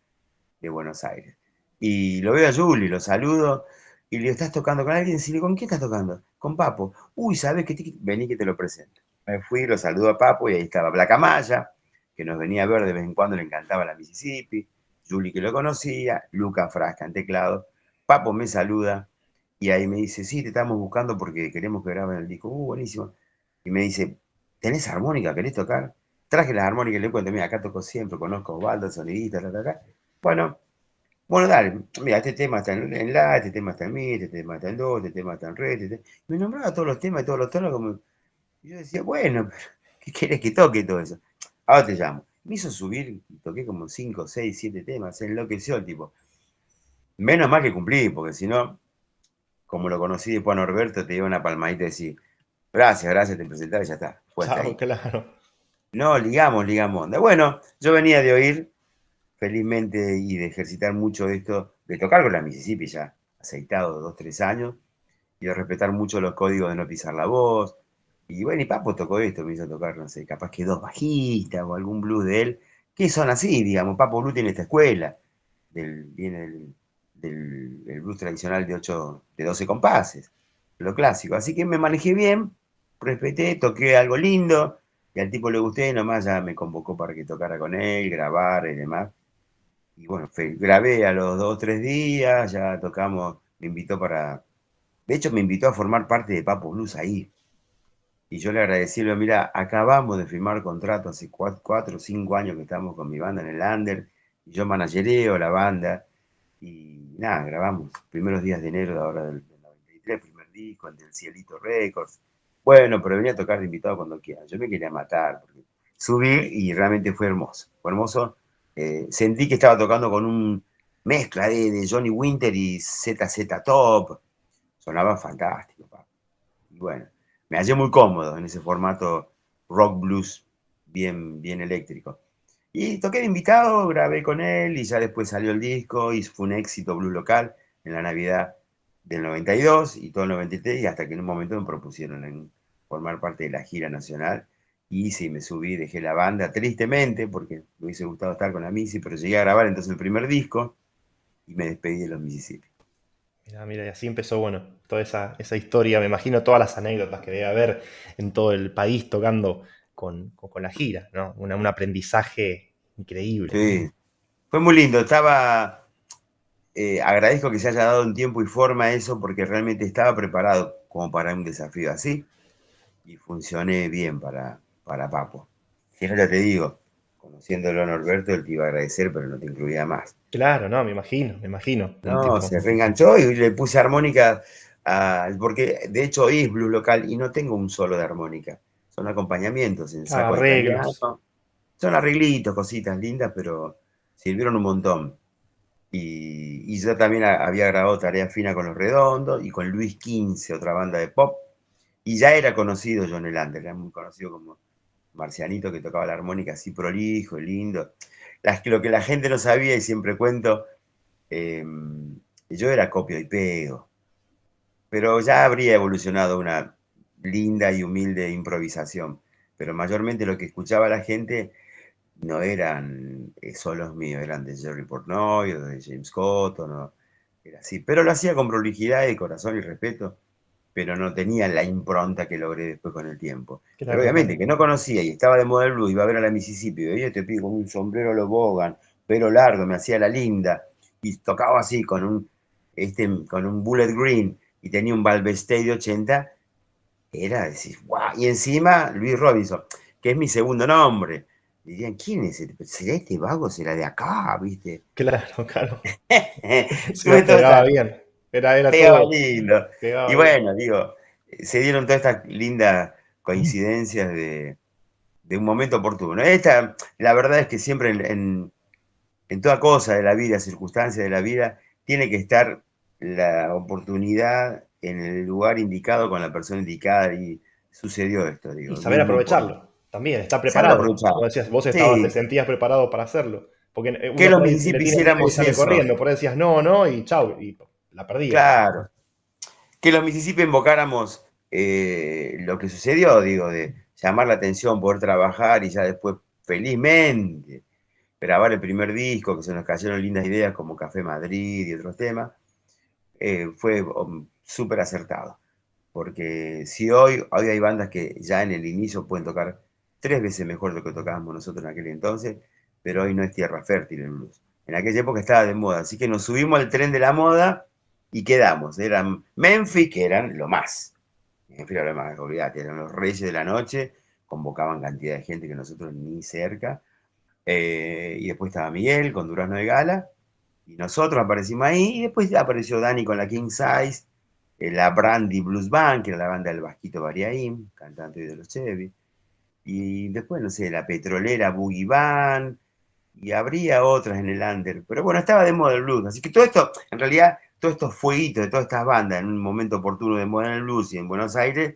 de Buenos Aires. Y lo veo a Juli, lo saludo y le estás tocando con alguien, y le ¿con quién estás tocando? Con Papo. Uy, ¿sabes qué? Vení que te lo presento. Me fui, lo saludo a Papo y ahí estaba Blacamaya, que nos venía a ver de vez en cuando, le encantaba la Mississippi. Juli que lo conocía, Luca Frasca en teclado, Papo me saluda y ahí me dice, sí, te estamos buscando porque queremos que graben el disco, uh, buenísimo. Y me dice, ¿tenés armónica? ¿Querés tocar? Traje las armónicas y le cuento, mira, acá toco siempre, conozco a Osvaldo, sonidista, tal, Bueno, bueno, dale, mira, este tema está en, la, este tema está en mi, este tema está en dos este tema está en re, este me nombraba todos los temas y todos los tonos como... yo decía, bueno, ¿qué querés que toque todo eso? Ahora te llamo. Me hizo subir, toqué como 5, 6, 7 temas, se enloqueció tipo. Menos mal que cumplí, porque si no, como lo conocí después a Norberto, te dio una palmadita y decís, gracias, gracias, te presentaba y ya está. Claro, claro. No, ligamos, ligamos onda. Bueno, yo venía de oír, felizmente, y de ejercitar mucho esto, de tocar con la Mississippi ya, aceitado dos, tres años, y de respetar mucho los códigos de no pisar la voz, y bueno, y Papo tocó esto, me hizo tocar, no sé, capaz que dos bajistas o algún blues de él, que son así, digamos. Papo Blue tiene esta escuela, del, viene el blues tradicional de, de 12 compases, lo clásico. Así que me manejé bien, respeté, toqué algo lindo, y al tipo le gusté, nomás ya me convocó para que tocara con él, grabar y demás. Y bueno, grabé a los dos o tres días, ya tocamos, me invitó para. De hecho, me invitó a formar parte de Papo Blues ahí y yo le agradecí, mira, acabamos de firmar contrato hace cuatro o cinco años que estamos con mi banda en el Under, y yo managereo la banda, y nada, grabamos, primeros días de enero de ahora del, 93, primer disco, el del Cielito Records, bueno, pero venía a tocar de invitado cuando quiera, yo me quería matar, porque subí y realmente fue hermoso, fue hermoso, eh, sentí que estaba tocando con un mezcla de, Johnny Winter y ZZ Top, sonaba fantástico, papá. y bueno, me hallé muy cómodo en ese formato rock blues bien, bien eléctrico. Y toqué de invitado, grabé con él y ya después salió el disco y fue un éxito blues local en la Navidad del 92 y todo el 93 y hasta que en un momento me propusieron en formar parte de la gira nacional y sí, me subí, dejé la banda tristemente porque me hubiese gustado estar con la Missy, pero llegué a grabar entonces el primer disco y me despedí de los Mississippi. Mira, mira, y así empezó, bueno, toda esa, historia, me imagino todas las anécdotas que debe haber en todo el país tocando con, la gira, ¿no? un aprendizaje increíble. Sí, fue muy lindo, estaba, eh, agradezco que se haya dado un tiempo y forma a eso porque realmente estaba preparado como para un desafío así y funcioné bien para, para Papo. Si no, ya te digo, conociéndolo a Norberto, él te iba a agradecer, pero no te incluía más. Claro, no, me imagino, me imagino. No, se reenganchó y le puse armónica, a, porque de hecho hoy es Blue local y no tengo un solo de armónica. Son acompañamientos en ah, saco. Arreglos. Son arreglitos, cositas lindas, pero sirvieron un montón. Y, yo también había grabado Tarea Fina con Los Redondos y con Luis XV, otra banda de pop. Y ya era conocido John Elander, era muy conocido como Marcianito que tocaba la armónica así prolijo, lindo. Las, lo que la gente no sabía y siempre cuento, eh, yo era copio y pego, pero ya habría evolucionado una linda y humilde improvisación, pero mayormente lo que escuchaba la gente no eran eh, solos míos, eran de Jerry Portnoy o de James Cotton, o, era así, pero lo hacía con prolijidad y corazón y respeto pero no tenía la impronta que logré después con el tiempo. Pero obviamente, que no conocía y estaba de moda Blue, iba a ver a la Mississippi, Yo te pido con un sombrero lo bogan, pelo largo, me hacía la linda, y tocaba así con un, este, con un bullet green y tenía un valveste de 80, era decir, guau, y encima Luis Robinson, que es mi segundo nombre. Dirían, ¿quién es? Este? ¿Será este vago? ¿Será de acá? ¿Viste? Claro, claro. Se bien. Era, era lindo. y bueno, digo, se dieron todas estas lindas coincidencias de, un momento oportuno. Esta, la verdad es que siempre en, toda cosa de la vida, circunstancias de la vida, tiene que estar la oportunidad en el lugar indicado con la persona indicada y sucedió esto. Digo, saber aprovecharlo también, estar preparado. decías, vos estabas, te sentías preparado para hacerlo. Porque que los hiciéramos corriendo, por eso decías no, no y chau. Y la Claro. Que los Mississippi invocáramos eh, lo que sucedió, digo, de llamar la atención, poder trabajar y ya después, felizmente, grabar el primer disco, que se nos cayeron lindas ideas como Café Madrid y otros temas, eh, fue um, súper acertado. Porque si hoy, hoy hay bandas que ya en el inicio pueden tocar tres veces mejor de lo que tocábamos nosotros en aquel entonces, pero hoy no es tierra fértil en blues. En aquella época estaba de moda, así que nos subimos al tren de la moda y quedamos. Eran Memphis, que eran lo más. Memphis era lo más, olvidate, eran los reyes de la noche, convocaban cantidad de gente que nosotros ni cerca. Eh, y después estaba Miguel con Durazno de Gala, y nosotros aparecimos ahí, y después apareció Dani con la King Size, eh, la Brandy Blues Band, que era la banda del Vasquito Variaim cantante de los Chevy, y después, no sé, la Petrolera Boogie Band, y habría otras en el under, pero bueno, estaba de moda el blues, así que todo esto, en realidad, todos estos fueguitos de todas estas bandas en un momento oportuno de Modern Blues y en Buenos Aires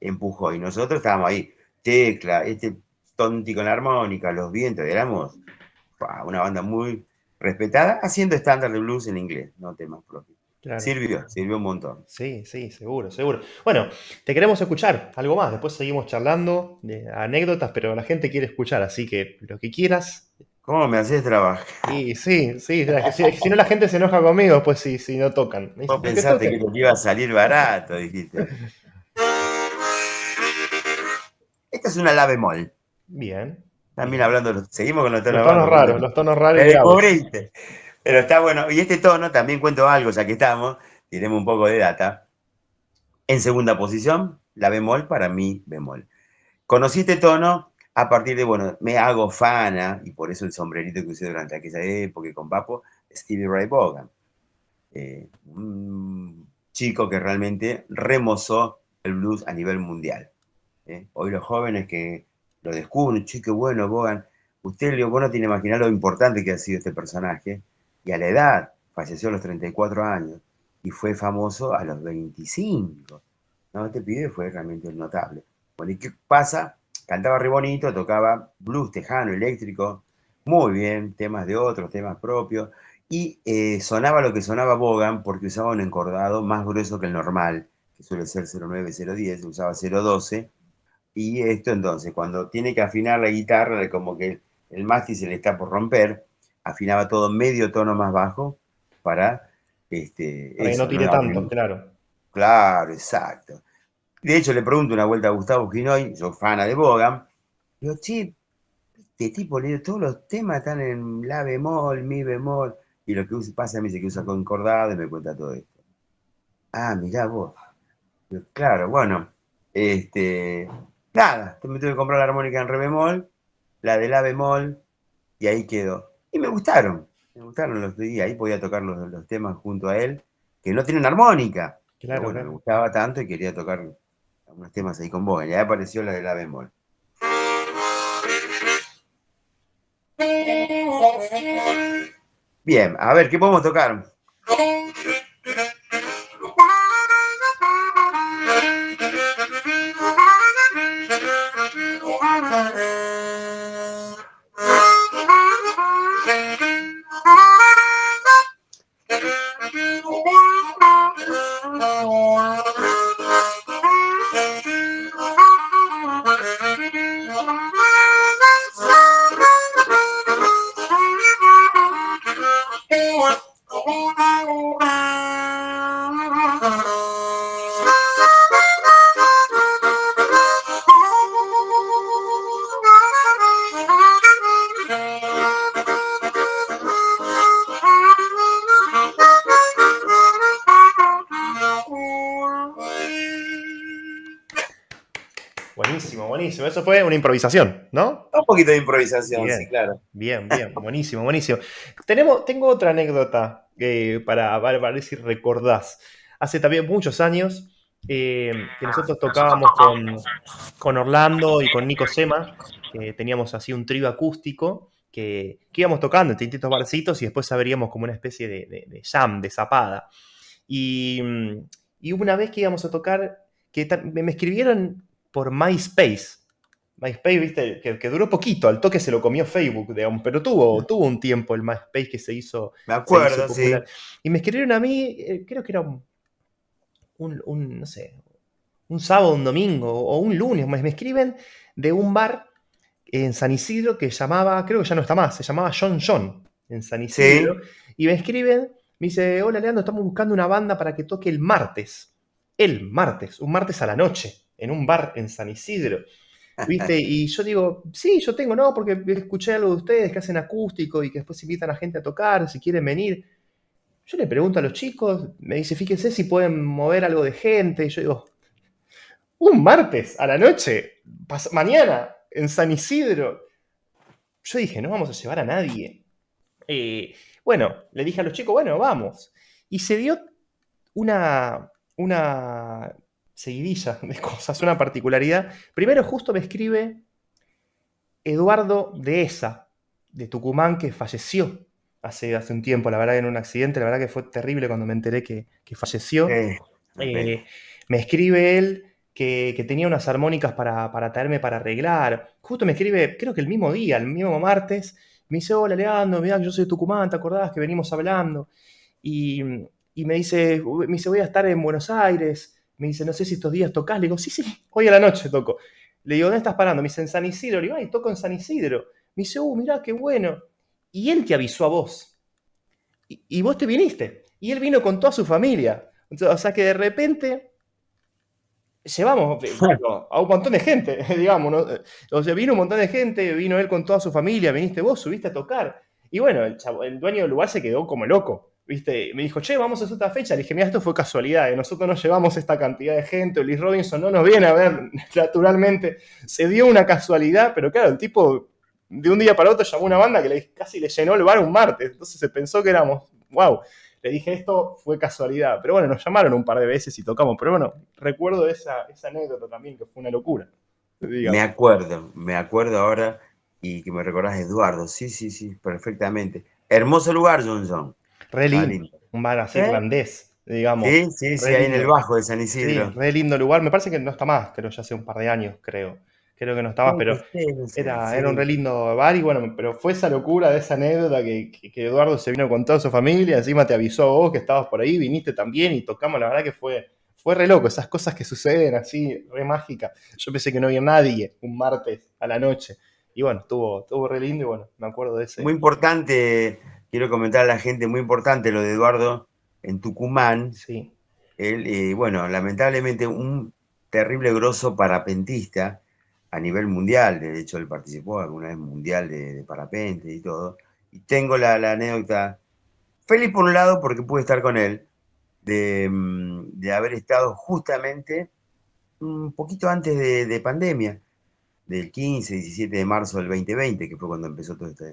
empujó. Y nosotros estábamos ahí, tecla, este tonti con la armónica, los vientos, éramos una banda muy respetada, haciendo estándar de blues en inglés, no temas propios. Sirvió, sirvió un montón. Sí, sí, seguro, seguro. Bueno, te queremos escuchar algo más, después seguimos charlando de anécdotas, pero la gente quiere escuchar, así que lo que quieras, ¿Cómo me haces trabajar? Y sí, sí, si, no la gente se enoja conmigo, pues sí, si no tocan. Vos pensaste que te iba a salir barato, dijiste. Esta es una la bemol. Bien. También hablando, seguimos con los tonos, los tonos raros, Los tonos raros. descubriste. Pero está bueno. Y este tono, también cuento algo, ya que estamos, tenemos un poco de data. En segunda posición, la bemol para mi bemol. Conocí este tono a partir de, bueno, me hago fana, y por eso el sombrerito que usé durante aquella época con Papo, Stevie Ray Vaughan. Eh, un chico que realmente remozó el blues a nivel mundial. ¿eh? Hoy los jóvenes que lo descubren, chico, bueno, Vaughan, usted Leo, no tiene que imaginar lo importante que ha sido este personaje, y a la edad, falleció a los 34 años, y fue famoso a los 25. ¿no? Este pibe fue realmente notable. Bueno, ¿y qué pasa? Cantaba re bonito, tocaba blues tejano, eléctrico, muy bien, temas de otros, temas propios, y eh, sonaba lo que sonaba Bogan porque usaba un encordado más grueso que el normal, que suele ser 09, 010, usaba 012, y esto entonces, cuando tiene que afinar la guitarra, como que el mástil se le está por romper, afinaba todo medio tono más bajo para... Este, que no tire tanto, claro. Claro, exacto. De hecho, le pregunto una vuelta a Gustavo Quinoy, yo fana de Bogan, digo, sí, este tipo, le todos los temas están en la bemol, mi bemol, y lo que pasa a mí es que usa concordado y me cuenta todo esto. Ah, mirá vos. claro, bueno, este, nada, me tuve que comprar la armónica en re bemol, la de la bemol, y ahí quedó. Y me gustaron, me gustaron los y ahí podía tocar los, temas junto a él, que no tienen armónica. claro. me gustaba tanto y quería tocar unos temas ahí con vos. Ya apareció la de la bemol. Bien, a ver, ¿qué podemos tocar? fue una improvisación, ¿no? Un poquito de improvisación, sí, claro. Bien, bien, buenísimo, buenísimo. Tenemos, tengo otra anécdota eh, para, ver si recordás. Hace también muchos años eh, que nosotros tocábamos con, Orlando y con Nico Sema, que teníamos así un trío acústico. Que, íbamos tocando en distintos barcitos y después abríamos como una especie de, jam, de zapada. Y, y una vez que íbamos a tocar, que me escribieron por MySpace. MySpace, viste, que, duró poquito, al toque se lo comió Facebook, pero tuvo, mm. tuvo un tiempo el MySpace que se hizo. Me acuerdo, Y me escribieron a mí, eh, creo que era un, un, no sé, un sábado, un domingo o un lunes, me, escriben de un bar en San Isidro que llamaba, creo que ya no está más, se llamaba John John en San Isidro. Y me escriben, me dice, hola Leandro, estamos buscando una banda para que toque el martes. El martes, un martes a la noche, en un bar en San Isidro. Y yo digo, sí, yo tengo, no, porque escuché algo de ustedes que hacen acústico y que después invitan a gente a tocar, si quieren venir. Yo le pregunto a los chicos, me dice, fíjense si pueden mover algo de gente. Y yo digo, un martes a la noche, mañana, en San Isidro. Yo dije, no vamos a llevar a nadie. Eh, bueno, le dije a los chicos, bueno, vamos. Y se dio una, una seguidilla de cosas, una particularidad. Primero, justo me escribe Eduardo de Esa, de Tucumán, que falleció hace, hace un tiempo, la verdad, en un accidente. La verdad que fue terrible cuando me enteré que, que falleció. Eh, me escribe él que, tenía unas armónicas para, para traerme para arreglar. Justo me escribe, creo que el mismo día, el mismo martes, me dice, hola Leandro, yo soy de Tucumán, ¿te acordás que venimos hablando? Y, y me dice, me dice, voy a estar en Buenos Aires, me dice, no sé si estos días tocas. Le digo, sí, sí, hoy a la noche toco. Le digo, ¿dónde estás parando? Me dice, en San Isidro. Le digo, ay, toco en San Isidro. Me dice, uh, mirá, qué bueno. Y él te avisó a vos. Y, vos te viniste. Y él vino con toda su familia. o sea que de repente llevamos eh, a un montón de gente, digamos, o sea, vino un montón de gente, vino él con toda su familia, viniste vos, subiste a tocar. Y bueno, el, el dueño del lugar se quedó como loco. ¿viste? Me dijo, che, vamos a hacer fecha. Le dije, mira, esto fue casualidad, eh, nosotros no llevamos esta cantidad de gente, Liz Robinson no nos viene a ver, naturalmente. Se dio una casualidad, pero claro, el tipo de un día para otro llamó una banda que casi le llenó el bar un martes, entonces se pensó que éramos, wow. Le dije, esto fue casualidad, pero bueno, nos llamaron un par de veces y tocamos, pero bueno, recuerdo esa, anécdota también, que fue una locura. Me acuerdo, me acuerdo ahora y que me recordás, Eduardo, sí, sí, sí, perfectamente. Hermoso lugar, John John. Re lindo. Un bar así ¿Eh? irlandés, digamos. Sí, sí, sí, ahí en el bajo de San Isidro. re lindo lugar. Me parece que no está más, pero ya hace un par de años, creo. Creo que no estaba, pero era, era un re lindo bar y bueno, pero fue esa locura de esa anécdota que, Eduardo se vino con toda su familia, encima te avisó vos que estabas por ahí, viniste también y tocamos, la verdad que fue, fue re loco, esas cosas que suceden así, re mágica. Yo pensé que no había nadie un martes a la noche y bueno, estuvo, estuvo re lindo y bueno, me acuerdo de ese. Muy importante quiero comentar a la gente muy importante lo de Eduardo en Tucumán. Sí. Él, eh, bueno, lamentablemente un terrible grosso parapentista a nivel mundial, de hecho él participó alguna vez en mundial de, de parapente y todo. Y tengo la, anécdota, feliz por un lado porque pude estar con él, mm, de, haber estado justamente un poquito antes de, de pandemia, del 15, 17 de marzo del 2020, que fue cuando empezó todo esto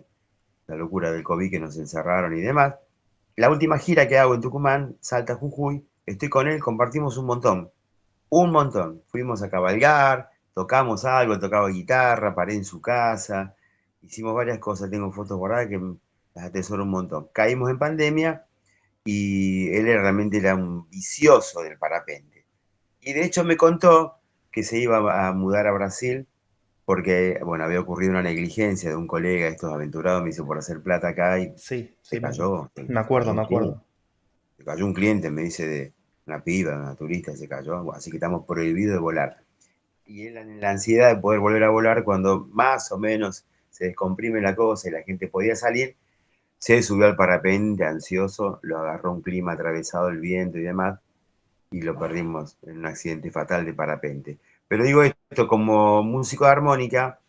la locura del COVID que nos encerraron y demás. La última gira que hago en Tucumán, Salta Jujuy, estoy con él, compartimos un montón, un montón. Fuimos a cabalgar, tocamos algo, tocaba guitarra, paré en su casa, hicimos varias cosas, tengo fotos guardadas que las atesoro un montón. Caímos en pandemia y él realmente era un vicioso del parapente. Y de hecho me contó que se iba a mudar a Brasil porque, bueno, había ocurrido una negligencia de un colega, estos aventurados me hizo por hacer plata acá y se cayó. Me, acuerdo, me acuerdo. Se cayó un cliente, me dice, de una piba, una turista, se cayó, así que estamos prohibidos de volar. Y en la ansiedad de poder volver a volar cuando más o menos se descomprime la cosa y la gente podía salir, se subió al parapente ansioso, lo agarró un clima atravesado el viento y demás, y lo perdimos en un accidente fatal de parapente. Pero digo esto, como músico de armónica,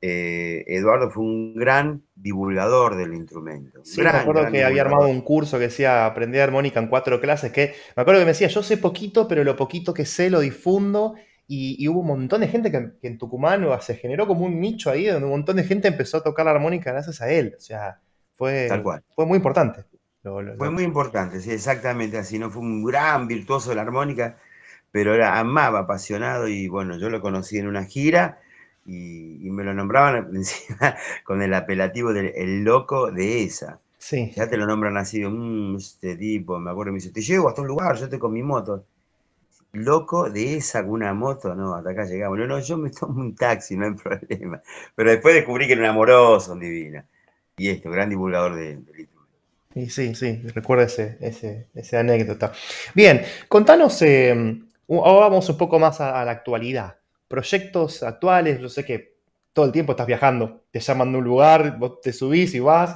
eh, Eduardo fue un gran divulgador del instrumento. Sí, me acuerdo que había armado un curso que decía aprender armónica en cuatro clases, que me acuerdo que me decía, yo sé poquito, pero lo poquito que sé lo difundo. Y, hubo un montón de gente que, en Tucumán se generó como un nicho ahí, donde un montón de gente empezó a tocar la armónica gracias a él. O sea, fue, fue muy importante. fue muy importante, sí, exactamente así. No fue un gran virtuoso de la armónica, pero era amaba, apasionado, y bueno, yo lo conocí en una gira y, me lo nombraban encima con el apelativo del el loco de esa. Sí. Ya te lo nombran así, mmm, este tipo, me acuerdo, me dice, te llevo hasta un lugar, yo estoy con mi moto. Loco de esa, con una moto, no, hasta acá llegamos. No, no, yo me tomo un taxi, no hay problema. Pero después descubrí que era un amoroso, un divino. Y esto, gran divulgador de, de Sí, sí, sí, recuerda ese, esa anécdota. Bien, contanos eh, Ahora vamos un poco más a, la actualidad. Proyectos actuales, yo sé que todo el tiempo estás viajando, te llaman de un lugar, vos te subís y vas.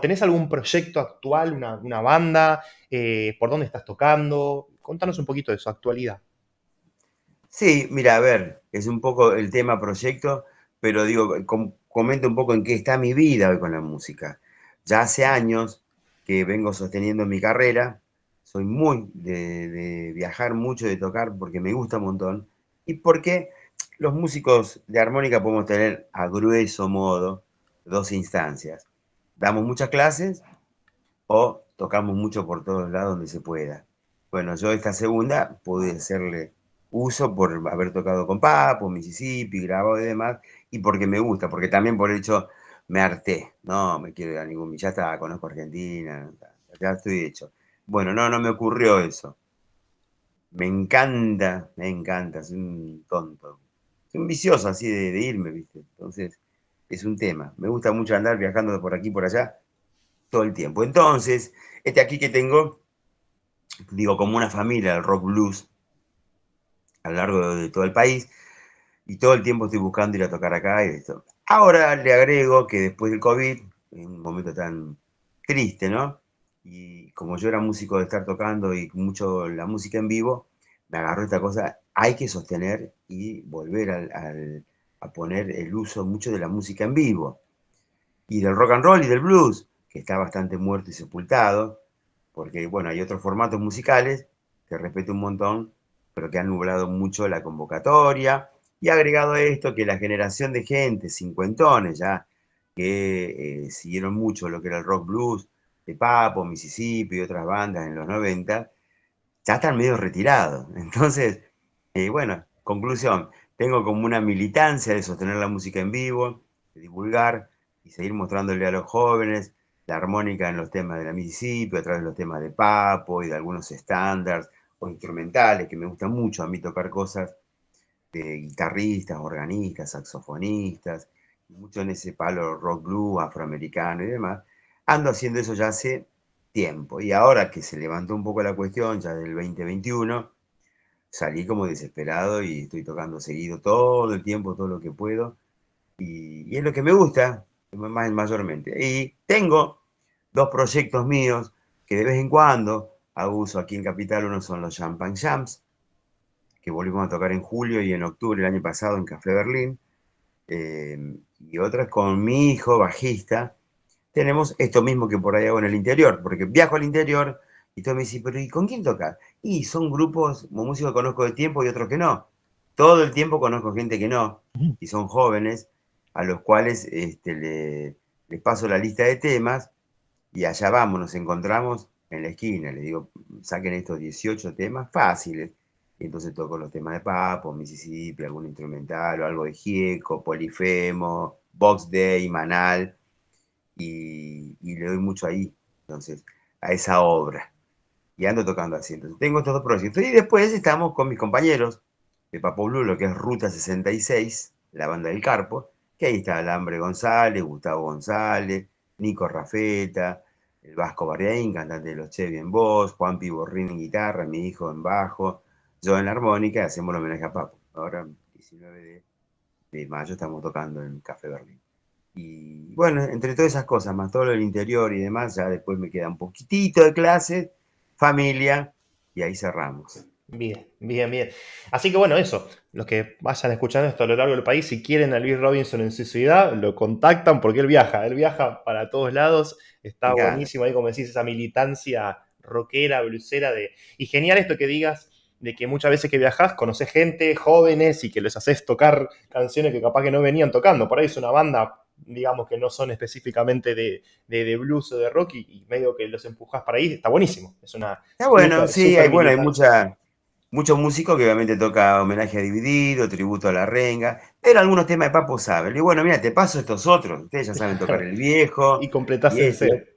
¿Tenés algún proyecto actual, una, banda? Eh, ¿Por dónde estás tocando? Contanos un poquito de su actualidad. Sí, mira, a ver, es un poco el tema proyecto, pero digo, comento un poco en qué está mi vida hoy con la música. Ya hace años que vengo sosteniendo mi carrera, soy muy de, viajar mucho, de tocar, porque me gusta un montón, y porque los músicos de armónica podemos tener a grueso modo dos instancias. Damos muchas clases o tocamos mucho por todos lados donde se pueda. Bueno, yo esta segunda pude hacerle uso por haber tocado con Papo, Mississippi, grabado y demás, y porque me gusta, porque también por hecho me harté, no me quiero ir a ningún, ya está, conozco Argentina, ya estoy hecho bueno, no, no me ocurrió eso. Me encanta, me encanta, soy un tonto. Soy un vicioso así de, irme, ¿viste? Entonces, es un tema. Me gusta mucho andar viajando por aquí, por allá, todo el tiempo. Entonces, este aquí que tengo, digo, como una familia, el rock blues, a lo largo de todo el país, y todo el tiempo estoy buscando ir a tocar acá y esto. Ahora le agrego que después del COVID, en un momento tan triste, ¿no? y como yo era músico de estar tocando y mucho la música en vivo, me agarró esta cosa, hay que sostener y volver a poner el uso mucho de la música en vivo, y del rock and roll y del blues, que está bastante muerto y sepultado, porque bueno, hay otros formatos musicales que respeto un montón, pero que han nublado mucho la convocatoria, y agregado agregado esto que la generación de gente, cincuentones ya, que eh, siguieron mucho lo que era el rock blues, de Papo, Mississippi y otras bandas en los 90, ya están medio retirados. Entonces, eh, bueno, conclusión, tengo como una militancia de sostener la música en vivo, de divulgar y seguir mostrándole a los jóvenes la armónica en los temas de la Mississippi, a través de los temas de Papo y de algunos estándares o instrumentales, que me gusta mucho a mí tocar cosas de guitarristas, organistas, saxofonistas, mucho en ese palo rock blue, afroamericano y demás haciendo eso ya hace tiempo. Y ahora que se levantó un poco la cuestión, ya del 2021, salí como desesperado y estoy tocando seguido todo el tiempo, todo lo que puedo. Y, es lo que me gusta, más, mayormente. Y tengo dos proyectos míos que de vez en cuando hago uso aquí en Capital. Uno son los Champagne Jams, que volvimos a tocar en julio y en octubre el año pasado en Café Berlín. Eh, y otras con mi hijo, bajista, tenemos esto mismo que por ahí hago en el interior, porque viajo al interior y todo me dice, pero ¿y con quién tocar? Y son grupos, músicos que conozco de tiempo y otros que no. Todo el tiempo conozco gente que no, y son jóvenes, a los cuales este, les paso la lista de temas y allá vamos, nos encontramos en la esquina. Les digo, saquen estos 18 temas fáciles. Y entonces toco los temas de Papo, Mississippi, algún instrumental o algo de Gieco, Polifemo, Box Day, Manal y, le doy mucho ahí, entonces, a esa obra. Y ando tocando así. Entonces, tengo estos dos proyectos. Y después estamos con mis compañeros de Papo Blue, lo que es Ruta 66, la banda del Carpo, que ahí está Alambre González, Gustavo González, Nico Rafeta, el Vasco Barriaín, cantante de los Chevy en voz, Juan Piborrín en guitarra, mi hijo en bajo, yo en la armónica, hacemos el homenaje a Papo. Ahora, 19 de, de mayo, estamos tocando en Café Berlín. Y bueno, entre todas esas cosas, más todo lo del interior y demás, ya después me queda un poquitito de clase, familia, y ahí cerramos. Bien, bien, bien. Así que bueno, eso, los que vayan escuchando esto a lo largo del país, si quieren a Luis Robinson en su ciudad, lo contactan porque él viaja, él viaja para todos lados, está buenísimo ahí, como decís, esa militancia rockera, blusera de... Y genial esto que digas de que muchas veces que viajas conoces gente, jóvenes, y que les haces tocar canciones que capaz que no venían tocando. Por ahí es una banda digamos, que no son específicamente de, de, blues o de rock y, medio que los empujas para ahí, está buenísimo. Es una. Está bueno, sí, hay, bueno, hay mucha, muchos músicos que obviamente toca homenaje a Dividido, tributo a la renga, pero algunos temas de Papo saben. Y bueno, mira, te paso estos otros, ustedes ya saben tocar el viejo. y completás el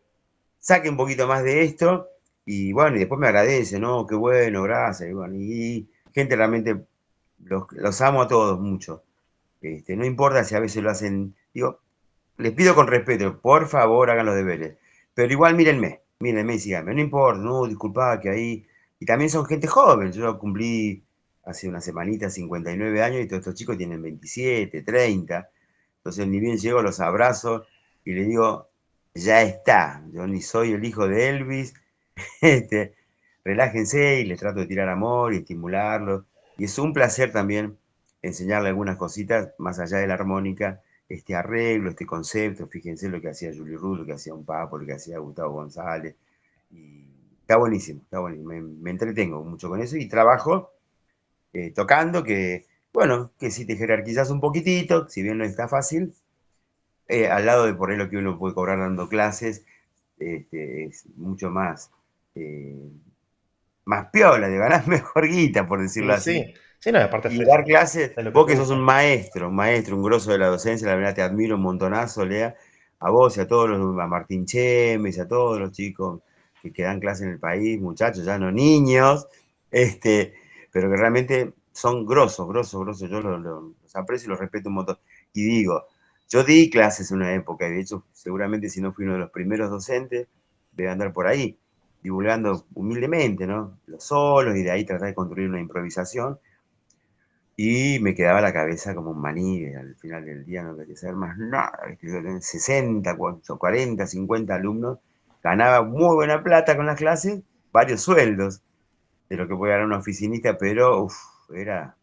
Saque un poquito más de esto y bueno, y después me agradece, ¿no? Qué bueno, gracias. Y, bueno, y gente realmente los, amo a todos mucho. Este, no importa si a veces lo hacen, digo, les pido con respeto, por favor hagan los deberes. Pero igual mírenme, mírenme y síganme. No importa, no, disculpa que ahí... Y también son gente joven. Yo cumplí hace una semanita 59 años y todos estos chicos tienen 27, 30. Entonces ni bien llego, los abrazo y les digo, ya está. Yo ni soy el hijo de Elvis. este, relájense y les trato de tirar amor y estimularlos. Y es un placer también enseñarle algunas cositas más allá de la armónica este arreglo, este concepto, fíjense lo que hacía Julio Ruth, lo que hacía un Papo, lo que hacía Gustavo González. Y está buenísimo, está buenísimo. Me, entretengo mucho con eso y trabajo eh, tocando, que bueno, que si te jerarquizas un poquitito, si bien no está fácil, eh, al lado de por eso lo que uno puede cobrar dando clases, este, es mucho más, eh, más piola, de ganar mejor guita, por decirlo así no, aparte y dar clases, vos que sos un maestro, un maestro, un grosso de la docencia, la verdad te admiro un montonazo, Lea, a vos y a todos los, a Martín Chemes, a todos los chicos que, dan clases en el país, muchachos, ya no niños, este, pero que realmente son grosos, grosos, grosos, yo los, aprecio y los respeto un montón. Y digo, yo di clases en una época, y de hecho, seguramente si no fui uno de los primeros docentes, debe andar por ahí, divulgando humildemente, ¿no? Los solos, y de ahí tratar de construir una improvisación y me quedaba la cabeza como un maní, al final del día no quería saber más nada, Yo tenía 60, 40, 50 alumnos, ganaba muy buena plata con las clases, varios sueldos de lo que puede ganar un oficinista, pero era,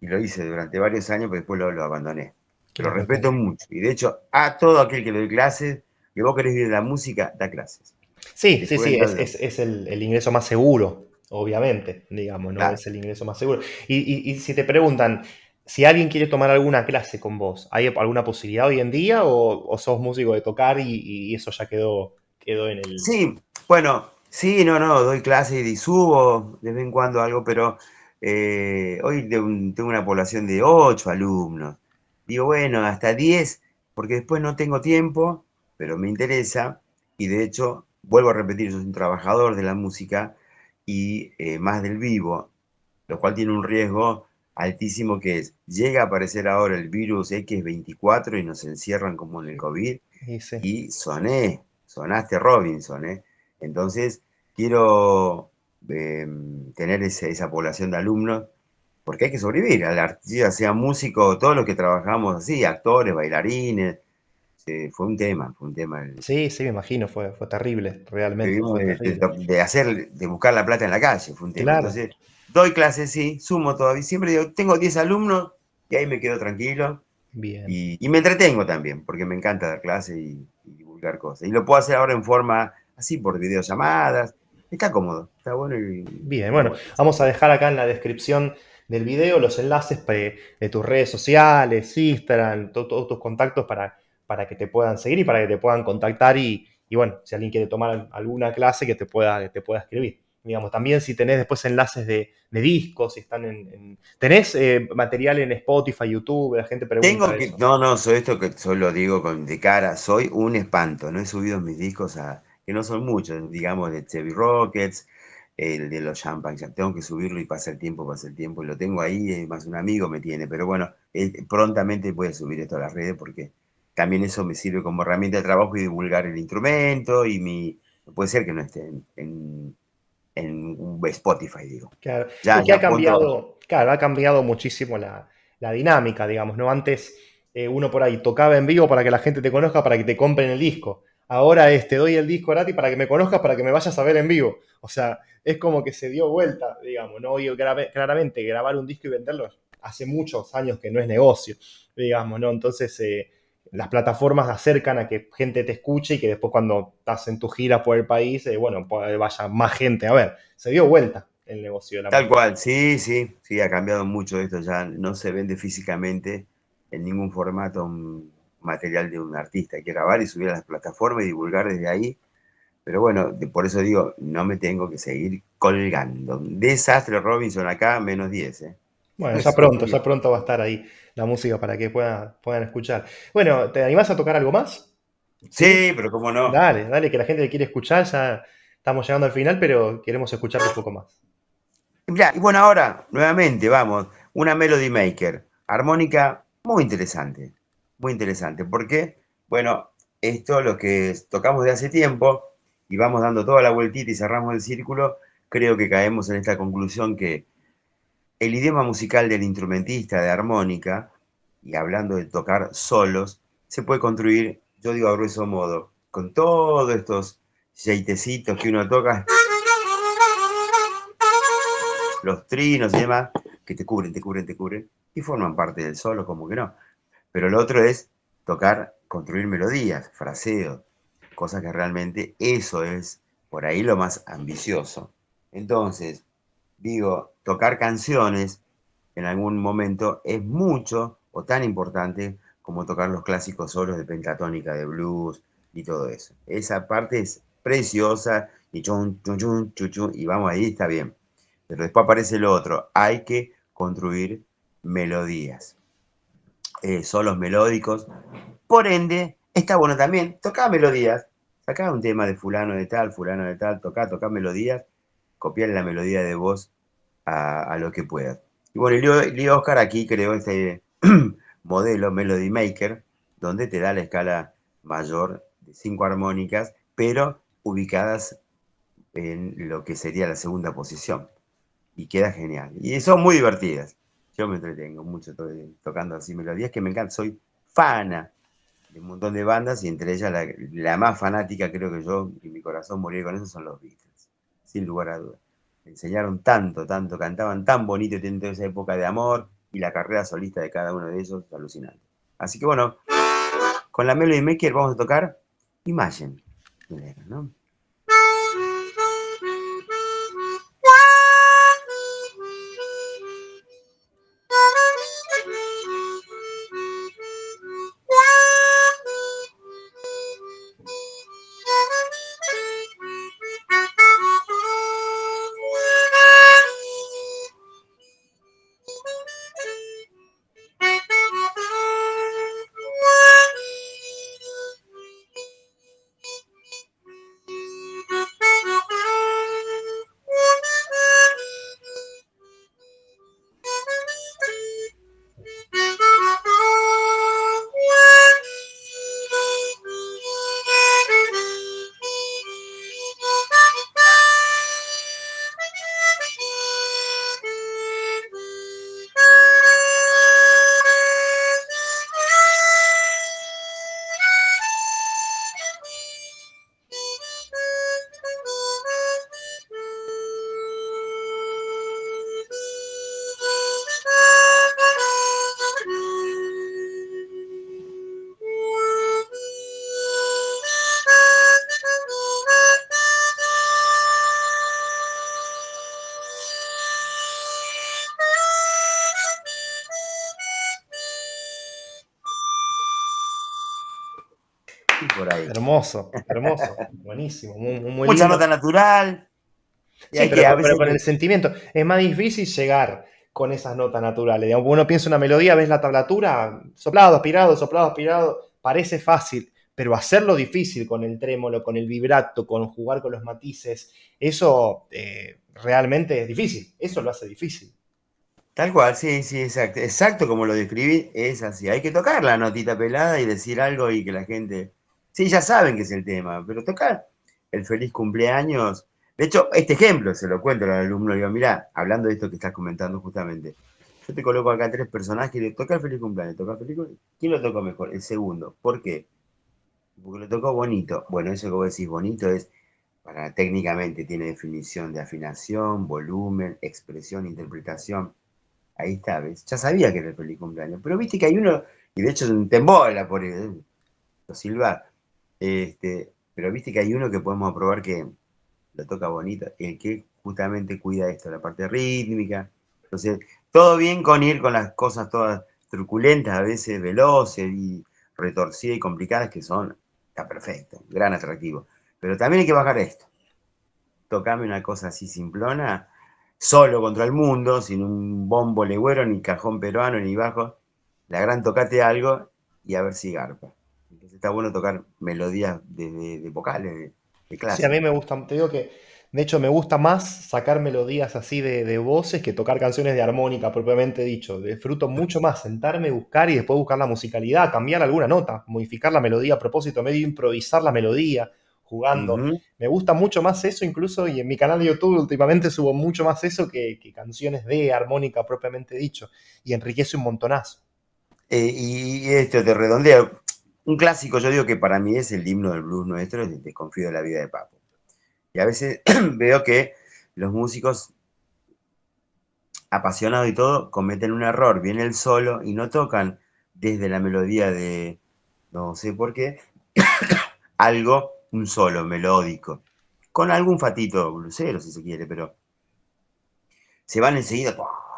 y lo hice durante varios años, pero después lo, abandoné. Lo respeto mucho, y de hecho a todo aquel que le doy clases, que vos querés ir de la música, da clases. Sí, sí, sí, es, el, el ingreso más seguro obviamente, digamos, ¿no? Es el ingreso más seguro. Y, y, si te preguntan, si alguien quiere tomar alguna clase con vos, ¿hay alguna posibilidad hoy en día o, sos músico de tocar y, y, eso ya quedó, quedó en el... Sí, bueno, sí, no, no, doy clase y subo de vez en cuando algo, pero eh, hoy tengo una población de ocho alumnos. Digo, bueno, hasta 10, porque después no tengo tiempo, pero me interesa y de hecho, vuelvo a repetir, soy un trabajador de la música y eh, más del vivo, lo cual tiene un riesgo altísimo que es, llega a aparecer ahora el virus X24 y nos encierran como en el COVID, y soné, sonaste Robinson, ¿eh? Entonces, quiero em, tener esa población de alumnos, porque hay que sobrevivir, sea músico, todos los que trabajamos así, actores, bailarines, este, fue un tema, fue un tema. Sí, sí, me imagino, fue, fue terrible, realmente. de, hacer, de buscar la plata en la calle, fue un tema. Entonces, doy clases, sí, sumo todavía. Siempre digo, tengo 10 alumnos y ahí me quedo tranquilo. Bien. Y, me entretengo también, porque me encanta dar clases y, y, divulgar cosas. Y lo puedo hacer ahora en forma así, por videollamadas. Está cómodo, está bueno. Bien, bueno, vamos a dejar acá en la descripción del video los enlaces de tus redes sociales, Instagram, todos tus contactos para para que te puedan seguir y para que te puedan contactar y, y bueno, si alguien quiere tomar alguna clase que te pueda, te pueda escribir. Digamos, también si tenés después enlaces de, discos, si están en... ¿Tenés eh, material en Spotify, YouTube? La gente pregunta que, No, no, soy esto que solo digo con, de cara, soy un espanto, no he subido mis discos a... que no son muchos, digamos, de Chevy Rockets, el de los Champagne, tengo que subirlo y pasa el tiempo, pasa el tiempo, y lo tengo ahí, es más un amigo me tiene, pero bueno, eh, prontamente voy a subir esto a las redes porque también eso me sirve como herramienta de trabajo y divulgar el instrumento y mi... Puede ser que no esté en, en, Spotify, digo. Claro, ya, ha cambiado, ha cambiado muchísimo la, dinámica, digamos, ¿no? Antes eh, uno por ahí tocaba en vivo para que la gente te conozca, para que te compren el disco. Ahora te doy el disco gratis para que me conozcas, para que me vayas a ver en vivo. O sea, es como que se dio vuelta, digamos, ¿no? Y claramente grabar un disco y venderlo hace muchos años que no es negocio, digamos, ¿no? Entonces... Eh, las plataformas acercan a que gente te escuche y que después cuando estás en tu gira por el país, eh, bueno, vaya más gente. A ver, se dio vuelta el negocio Tal cual, sí, sí, sí, ha cambiado mucho esto ya. No se vende físicamente en ningún formato material de un artista. Hay que grabar y subir a las plataformas y divulgar desde ahí. Pero bueno, por eso digo, no me tengo que seguir colgando. Desastre Robinson acá, menos 10, ¿eh? Bueno, ya pronto, ya pronto va a estar ahí la música para que puedan, puedan escuchar. Bueno, ¿te animás a tocar algo más? Sí, pero cómo no. Dale, dale, que la gente quiere escuchar, ya estamos llegando al final, pero queremos escuchar un poco más. y bueno, ahora, nuevamente, vamos, una Melody Maker, armónica muy interesante, muy interesante, porque, bueno, esto lo que tocamos de hace tiempo y vamos dando toda la vueltita y cerramos el círculo, creo que caemos en esta conclusión que el idioma musical del instrumentista de armónica, y hablando de tocar solos, se puede construir, yo digo a grueso modo, con todos estos yeitecitos que uno toca, los trinos y demás, que te cubren, te cubren, te cubren, y forman parte del solo, como que no. Pero lo otro es tocar, construir melodías, fraseos, cosas que realmente eso es por ahí lo más ambicioso. Entonces, digo, tocar canciones en algún momento es mucho o tan importante como tocar los clásicos solos de pentatónica, de blues y todo eso. Esa parte es preciosa y chun, chun, chun, y vamos ahí, está bien. Pero después aparece lo otro, hay que construir melodías, eh, solos melódicos. Por ende, está bueno también, tocar melodías, sacá un tema de fulano de tal, fulano de tal, toca, toca melodías, copiar la melodía de voz a, lo que puedas Y bueno, y Oscar aquí creó este modelo Melody Maker, donde te da la escala mayor de cinco armónicas, pero ubicadas en lo que sería la segunda posición. Y queda genial. Y son muy divertidas. Yo me entretengo mucho tocando así melodías que me encantan. Soy fana de un montón de bandas y entre ellas la, más fanática creo que yo y mi corazón morir con eso son los Beatles, sin lugar a dudas enseñaron tanto, tanto, cantaban tan bonito dentro toda esa época de amor y la carrera solista de cada uno de ellos, alucinante. Así que bueno, con la Melody Maker vamos a tocar Imagine. ¿no? hermoso, hermoso, buenísimo. Muy, Mucha nota natural. pero, que, con el sentimiento es más difícil llegar con esas notas naturales. uno piensa una melodía, ves la tablatura, soplado, aspirado, soplado, aspirado, parece fácil, pero hacerlo difícil con el trémolo, con el vibrato, con jugar con los matices, eso eh, realmente es difícil, eso lo hace difícil. Tal cual, sí, sí, exacto. Exacto como lo describí, es así. Hay que tocar la notita pelada y decir algo y que la gente Sí, ya saben que es el tema, pero tocar el feliz cumpleaños. De hecho, este ejemplo se lo cuento al alumno, digo, mirá, hablando de esto que estás comentando justamente, yo te coloco acá tres personajes y le toca el feliz cumpleaños, toca feliz ¿Quién lo tocó mejor? El segundo. ¿Por qué? Porque lo tocó bonito. Bueno, eso que vos decís bonito es, para, técnicamente tiene definición de afinación, volumen, expresión, interpretación. Ahí está, ¿ves? Ya sabía que era el feliz cumpleaños, pero viste que hay uno, y de hecho te embola por el, lo este, pero viste que hay uno que podemos probar que lo toca bonito, el que justamente cuida esto, la parte rítmica. Entonces, todo bien con ir con las cosas todas truculentas, a veces veloces y retorcidas y complicadas que son. Está perfecto, gran atractivo. Pero también hay que bajar esto. Tocame una cosa así simplona, solo contra el mundo, sin un bombo legüero, ni cajón peruano, ni bajo. La gran tocate algo y a ver si garpa está bueno tocar melodías de, vocales, de, clases clase. Sí, a mí me gusta, te digo que, de hecho, me gusta más sacar melodías así de, voces que tocar canciones de armónica, propiamente dicho. Disfruto mucho más sentarme, buscar y después buscar la musicalidad, cambiar alguna nota, modificar la melodía a propósito, medio improvisar la melodía jugando. Me gusta mucho más eso incluso, y en mi canal de YouTube últimamente subo mucho más eso que, canciones de armónica propiamente dicho, y enriquece un montonazo. Eh, y esto te redondea, un clásico, yo digo que para mí es el himno del blues nuestro, es el Desconfío de la vida de Papo. Y a veces veo que los músicos apasionados y todo cometen un error, viene el solo y no tocan desde la melodía de, no sé por qué, algo, un solo melódico, con algún fatito blusero si se quiere, pero se van enseguida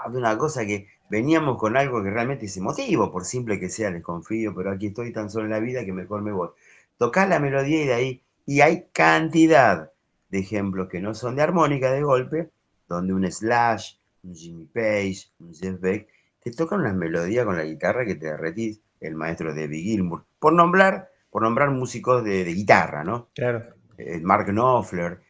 una cosa que veníamos con algo que realmente es emotivo, por simple que sea, les confío, pero aquí estoy tan solo en la vida que mejor me voy. Tocá la melodía y de ahí, y hay cantidad de ejemplos que no son de armónica de golpe, donde un Slash, un Jimmy Page, un Jeff Beck, te tocan una melodía con la guitarra que te derretís, el maestro Debbie Gilmour, por nombrar, por nombrar músicos de, guitarra, ¿no? Claro. Eh, Mark Knopfler,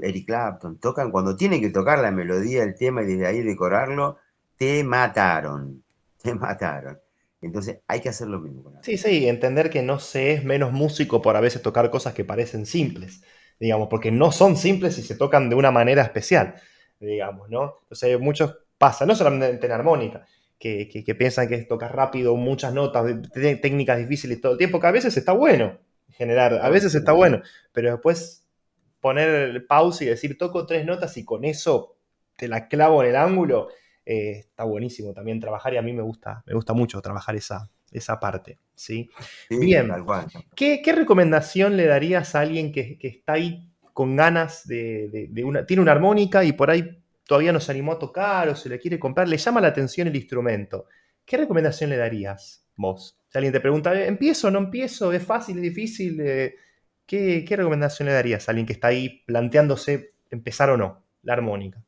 Eric Clapton, tocan cuando tienen que tocar la melodía, el tema y desde ahí decorarlo, te mataron, te mataron. Entonces hay que hacer lo mismo. sí, sí, entender que no se es menos músico por a veces tocar cosas que parecen simples, digamos, porque no son simples y se tocan de una manera especial, digamos, ¿no? Entonces muchos pasa, no solamente en armónica, que, piensan que es tocar rápido muchas notas, técnicas difíciles todo el tiempo, que a veces está bueno generar, a veces está bueno, pero después poner el pause y decir toco tres notas y con eso te la clavo en el ángulo eh, está buenísimo también trabajar y a mí me gusta, me gusta mucho trabajar esa, esa parte. ¿sí? Bien, ¿Qué, recomendación le darías a alguien que, está ahí con ganas de, una, tiene una armónica y por ahí todavía no se animó a tocar o se le quiere comprar, le llama la atención el instrumento? ¿Qué recomendación le darías vos? Si alguien te pregunta, eh, ¿empiezo o no empiezo? ¿Es fácil, es difícil? Eh, ¿Qué, ¿Qué recomendación le darías a alguien que está ahí planteándose empezar o no la armónica?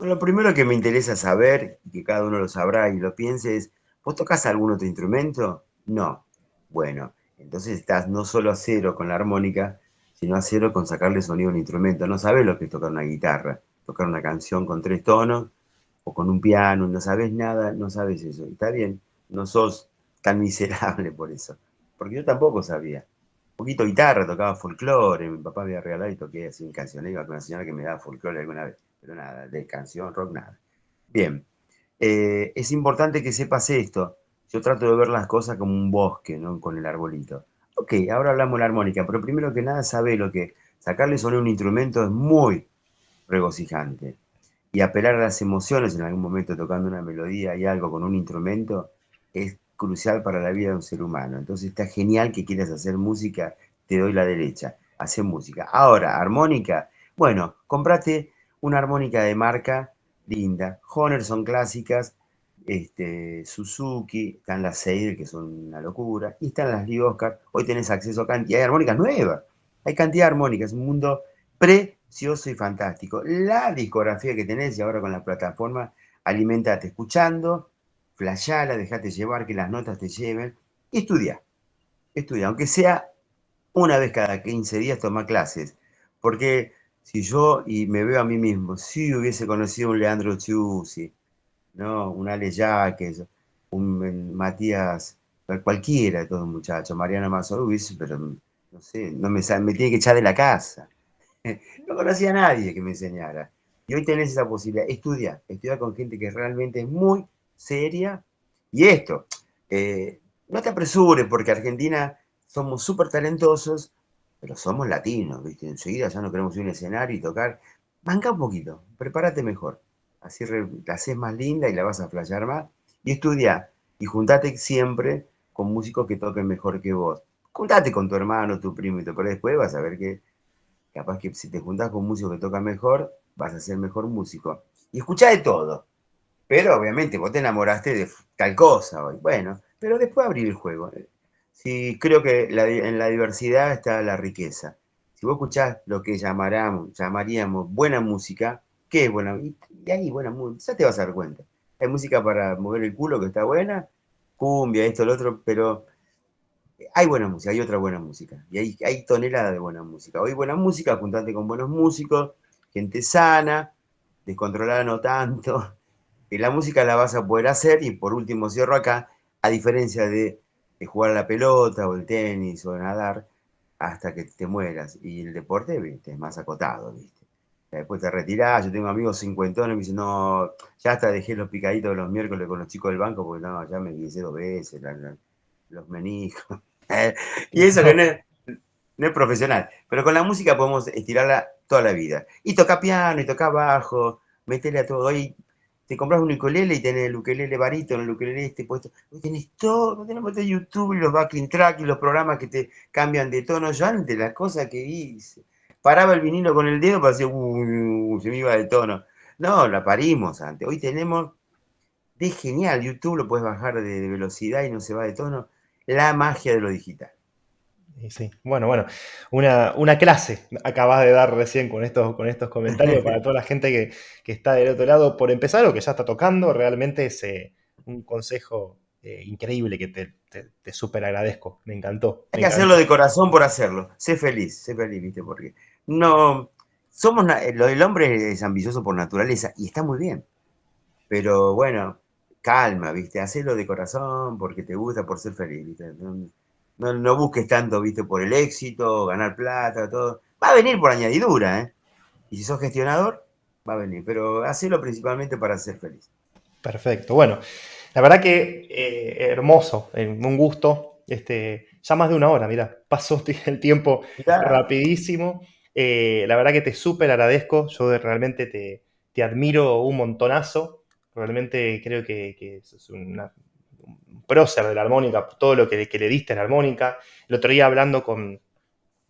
Lo primero que me interesa saber, y que cada uno lo sabrá y lo piense, es, ¿vos tocas algún otro instrumento? No. Bueno, entonces estás no solo a cero con la armónica, sino a cero con sacarle sonido al instrumento. No sabes lo que es tocar una guitarra, tocar una canción con tres tonos o con un piano, no sabes nada, no sabes eso. está bien, no sos tan miserable por eso, porque yo tampoco sabía. Un poquito guitarra, tocaba folclore, mi papá me había regalado y toqué así un cancionero con una señora que me daba folclore alguna vez pero nada, de canción, rock, nada. Bien, eh, es importante que sepas esto. Yo trato de ver las cosas como un bosque, ¿no? Con el arbolito. Ok, ahora hablamos de la armónica, pero primero que nada sabe lo que sacarle solo un instrumento es muy regocijante. Y apelar a las emociones en algún momento tocando una melodía y algo con un instrumento es crucial para la vida de un ser humano. Entonces está genial que quieras hacer música, te doy la derecha, hacer música. Ahora, armónica, bueno, comprate una armónica de marca linda. son clásicas, este, Suzuki, están las Seidel, que son una locura, y están las Lee Oscar. Hoy tenés acceso a cantidad de armónicas nuevas. Hay cantidad de armónicas, un mundo precioso y fantástico. La discografía que tenés y ahora con la plataforma, alimentate escuchando, flashala, dejate llevar, que las notas te lleven y estudia. Estudia, aunque sea una vez cada 15 días, toma clases. Porque si yo, y me veo a mí mismo, si hubiese conocido un Leandro Chiusi, ¿no? un Ale Jaques, un Matías, cualquiera de todos los muchachos, Mariana Mazor pero no sé, no me, me tiene que echar de la casa. no conocía a nadie que me enseñara. Y hoy tenés esa posibilidad, estudia, estudia con gente que realmente es muy seria. Y esto, eh, no te apresures porque Argentina somos súper talentosos, pero somos latinos, ¿viste? Enseguida ya no queremos ir a un escenario y tocar. Banca un poquito, prepárate mejor. Así la haces más linda y la vas a flashear más. Y estudia y juntate siempre con músicos que toquen mejor que vos. Juntate con tu hermano, tu primo y pero después vas a ver que capaz que si te juntás con músicos que tocan mejor, vas a ser mejor músico. Y escucha de todo. Pero obviamente vos te enamoraste de tal cosa hoy. Bueno, pero después abrir el juego. Sí, creo que en la diversidad está la riqueza. Si vos escuchás lo que llamaríamos buena música, ¿qué es buena? Y, y buena música, ya te vas a dar cuenta. Hay música para mover el culo que está buena, cumbia, esto, lo otro, pero hay buena música, hay otra buena música. Y hay, hay toneladas de buena música. Hoy buena música, juntarte con buenos músicos, gente sana, descontrolada no tanto. Y la música la vas a poder hacer y por último cierro acá, a diferencia de eh, jugar la pelota o el tenis o nadar hasta que te mueras. Y el deporte, es más acotado, viste. Después te retirás, yo tengo amigos cincuentones, me dicen, no, ya hasta dejé los picaditos los miércoles con los chicos del banco, porque no, ya me guisé dos veces, los meniscos. y eso que no es, profesional. Pero con la música podemos estirarla toda la vida. Y tocar piano, y tocar bajo, meterle a todo. y te compras un ukelele y tenés el ukelele barito, el ukelele este puesto, tienes todo, tenemos todo YouTube y los backing track y los programas que te cambian de tono. Yo antes las cosas que hice, paraba el vinilo con el dedo para decir uh, se me iba de tono. No, la parimos antes. Hoy tenemos, de genial, YouTube lo puedes bajar de velocidad y no se va de tono, la magia de lo digital sí, bueno, bueno, una, clase acabas de dar recién con estos, con estos comentarios para toda la gente que, está del otro lado por empezar o que ya está tocando, realmente es eh, un consejo eh, increíble que te, súper agradezco, me encantó. Hay que hacerlo de corazón por hacerlo, sé feliz, sé feliz, viste, porque no, somos, el hombre es ambicioso por naturaleza y está muy bien, pero bueno, calma, viste, hacelo de corazón porque te gusta, por ser feliz, viste. No, no busques tanto, viste, por el éxito, ganar plata, todo. Va a venir por añadidura, ¿eh? Y si sos gestionador, va a venir. Pero hacelo principalmente para ser feliz. Perfecto. Bueno, la verdad que eh, hermoso, eh, un gusto. Este, ya más de una hora, mira, pasó el tiempo rapidísimo. Eh, la verdad que te súper agradezco. Yo realmente te, admiro un montonazo realmente creo que, que es una prócer de la armónica, todo lo que, le diste en la armónica. El otro día hablando con,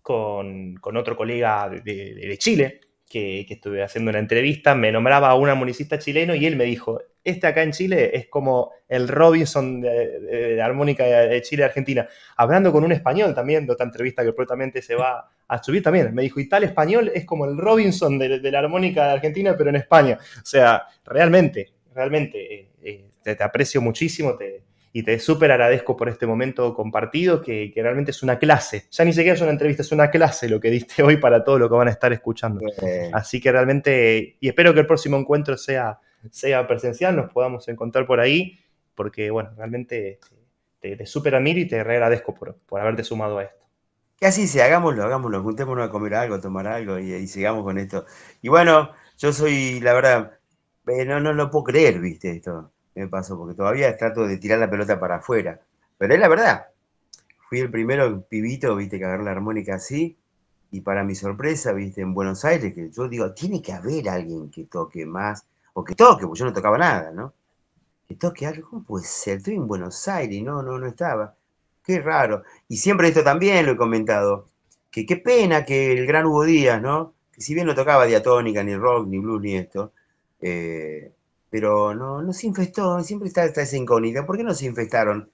con, otro colega de, Chile, que, estuve haciendo una entrevista, me nombraba a un armonicista chileno y él me dijo, este acá en Chile es como el Robinson de, la armónica de Chile Argentina. Hablando con un español también, de otra entrevista que prontamente se va a subir también, me dijo, y tal español es como el Robinson de, la armónica de Argentina, pero en España. O sea, realmente, realmente, eh, eh, te, te, aprecio muchísimo, te, y te súper agradezco por este momento compartido, que, realmente es una clase. Ya ni siquiera es una entrevista, es una clase lo que diste hoy para todo lo que van a estar escuchando. Eh. Así que realmente, y espero que el próximo encuentro sea, sea presencial, nos podamos encontrar por ahí, porque bueno, realmente te, te súper admiro y te agradezco por, haberte sumado a esto. Que así sea, hagámoslo, hagámoslo, juntémonos a comer algo, tomar algo y, sigamos con esto. Y bueno, yo soy, la verdad, eh, no, lo puedo creer, viste, esto me pasó, porque todavía trato de tirar la pelota para afuera. Pero es la verdad. Fui el primero pibito, viste, que agarró la armónica así. Y para mi sorpresa, viste, en Buenos Aires, que yo digo, tiene que haber alguien que toque más, o que toque, porque yo no tocaba nada, ¿no? Que toque algo, ¿cómo puede ser? Estoy en Buenos Aires, no, no, no estaba. Qué raro. Y siempre esto también lo he comentado, que qué pena que el gran Hugo Díaz, ¿no? Que si bien no tocaba diatónica, ni rock, ni blues, ni esto, eh, pero no, se infestó, siempre está, está, esa incógnita. ¿Por qué no se infestaron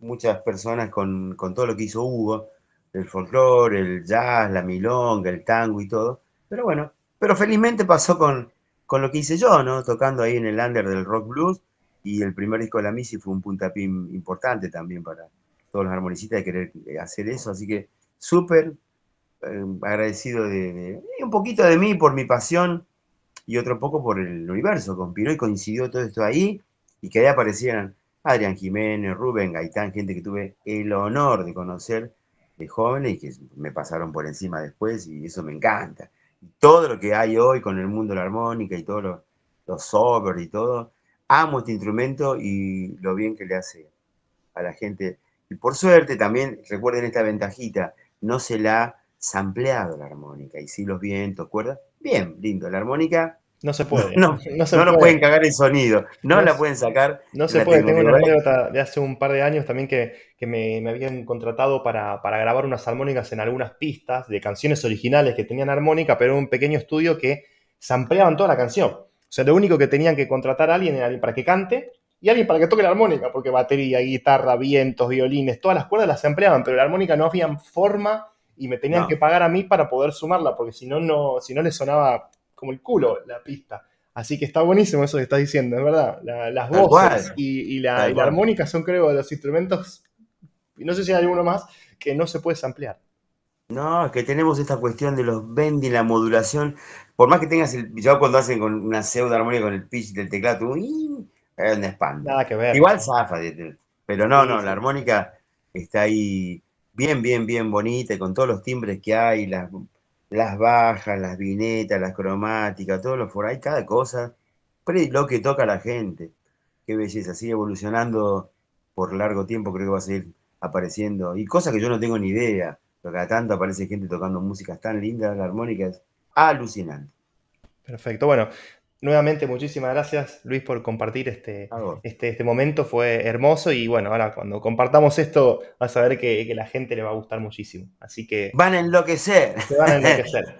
muchas personas con, todo lo que hizo Hugo? El folclore, el jazz, la milonga, el tango y todo. Pero bueno, pero felizmente pasó con, lo que hice yo, ¿no? Tocando ahí en el under del rock blues y el primer disco de la Missy fue un puntapín importante también para todos los armonicistas de querer eh, hacer eso, así que súper eh, agradecido de, de, un poquito de mí por mi pasión y otro poco por el universo. conspiró y coincidió todo esto ahí y que ahí aparecieran Adrián Jiménez, Rubén Gaitán, gente que tuve el honor de conocer de jóvenes y que me pasaron por encima después y eso me encanta. todo lo que hay hoy con el mundo de la armónica y todos los lo y todo, amo este instrumento y lo bien que le hace a la gente. Y por suerte también, recuerden esta ventajita, no se la ha sampleado la armónica y si los vientos, cuerdas, bien, lindo, la armónica no se puede. No, no, se pueden cagar el sonido. No, la pueden sacar. No se puede. Tengo una anécdota de hace un par de años también que, me, habían contratado para, grabar unas armónicas en algunas pistas de canciones originales que tenían armónica, pero un pequeño estudio que se ampliaban toda la canción. O sea, lo único que tenían que contratar a alguien era alguien para que cante y alguien para que toque la armónica, porque batería, guitarra, vientos, violines, todas las cuerdas las empleaban, pero la armónica no había forma y me tenían que pagar a mí para poder sumarla, porque si no, no, si no le sonaba como el culo la pista. Así que está buenísimo eso que estás diciendo, es verdad. las voces y, la, armónica son, creo, los instrumentos, y no sé si hay alguno más, que no se puede ampliar. No, es que tenemos esta cuestión de los bend y la modulación. Por más que tengas el. Yo cuando hacen con una pseudo armónica con el pitch del teclado, tú, es que Igual zafa, pero no, no, la armónica está ahí bien, bien, bien bonita y con todos los timbres que hay, las las bajas, las vinetas, las cromáticas, todos los foray, cada cosa, lo que toca a la gente. Qué belleza, sigue evolucionando por largo tiempo, creo que va a seguir apareciendo. Y cosas que yo no tengo ni idea, pero cada tanto aparece gente tocando músicas tan lindas, armónicas, alucinante. Perfecto, bueno, nuevamente muchísimas gracias Luis por compartir este, este, este, momento, fue hermoso y bueno, ahora cuando compartamos esto vas a ver que, que la gente le va a gustar muchísimo. Así que... Van a enloquecer. Se van a enloquecer.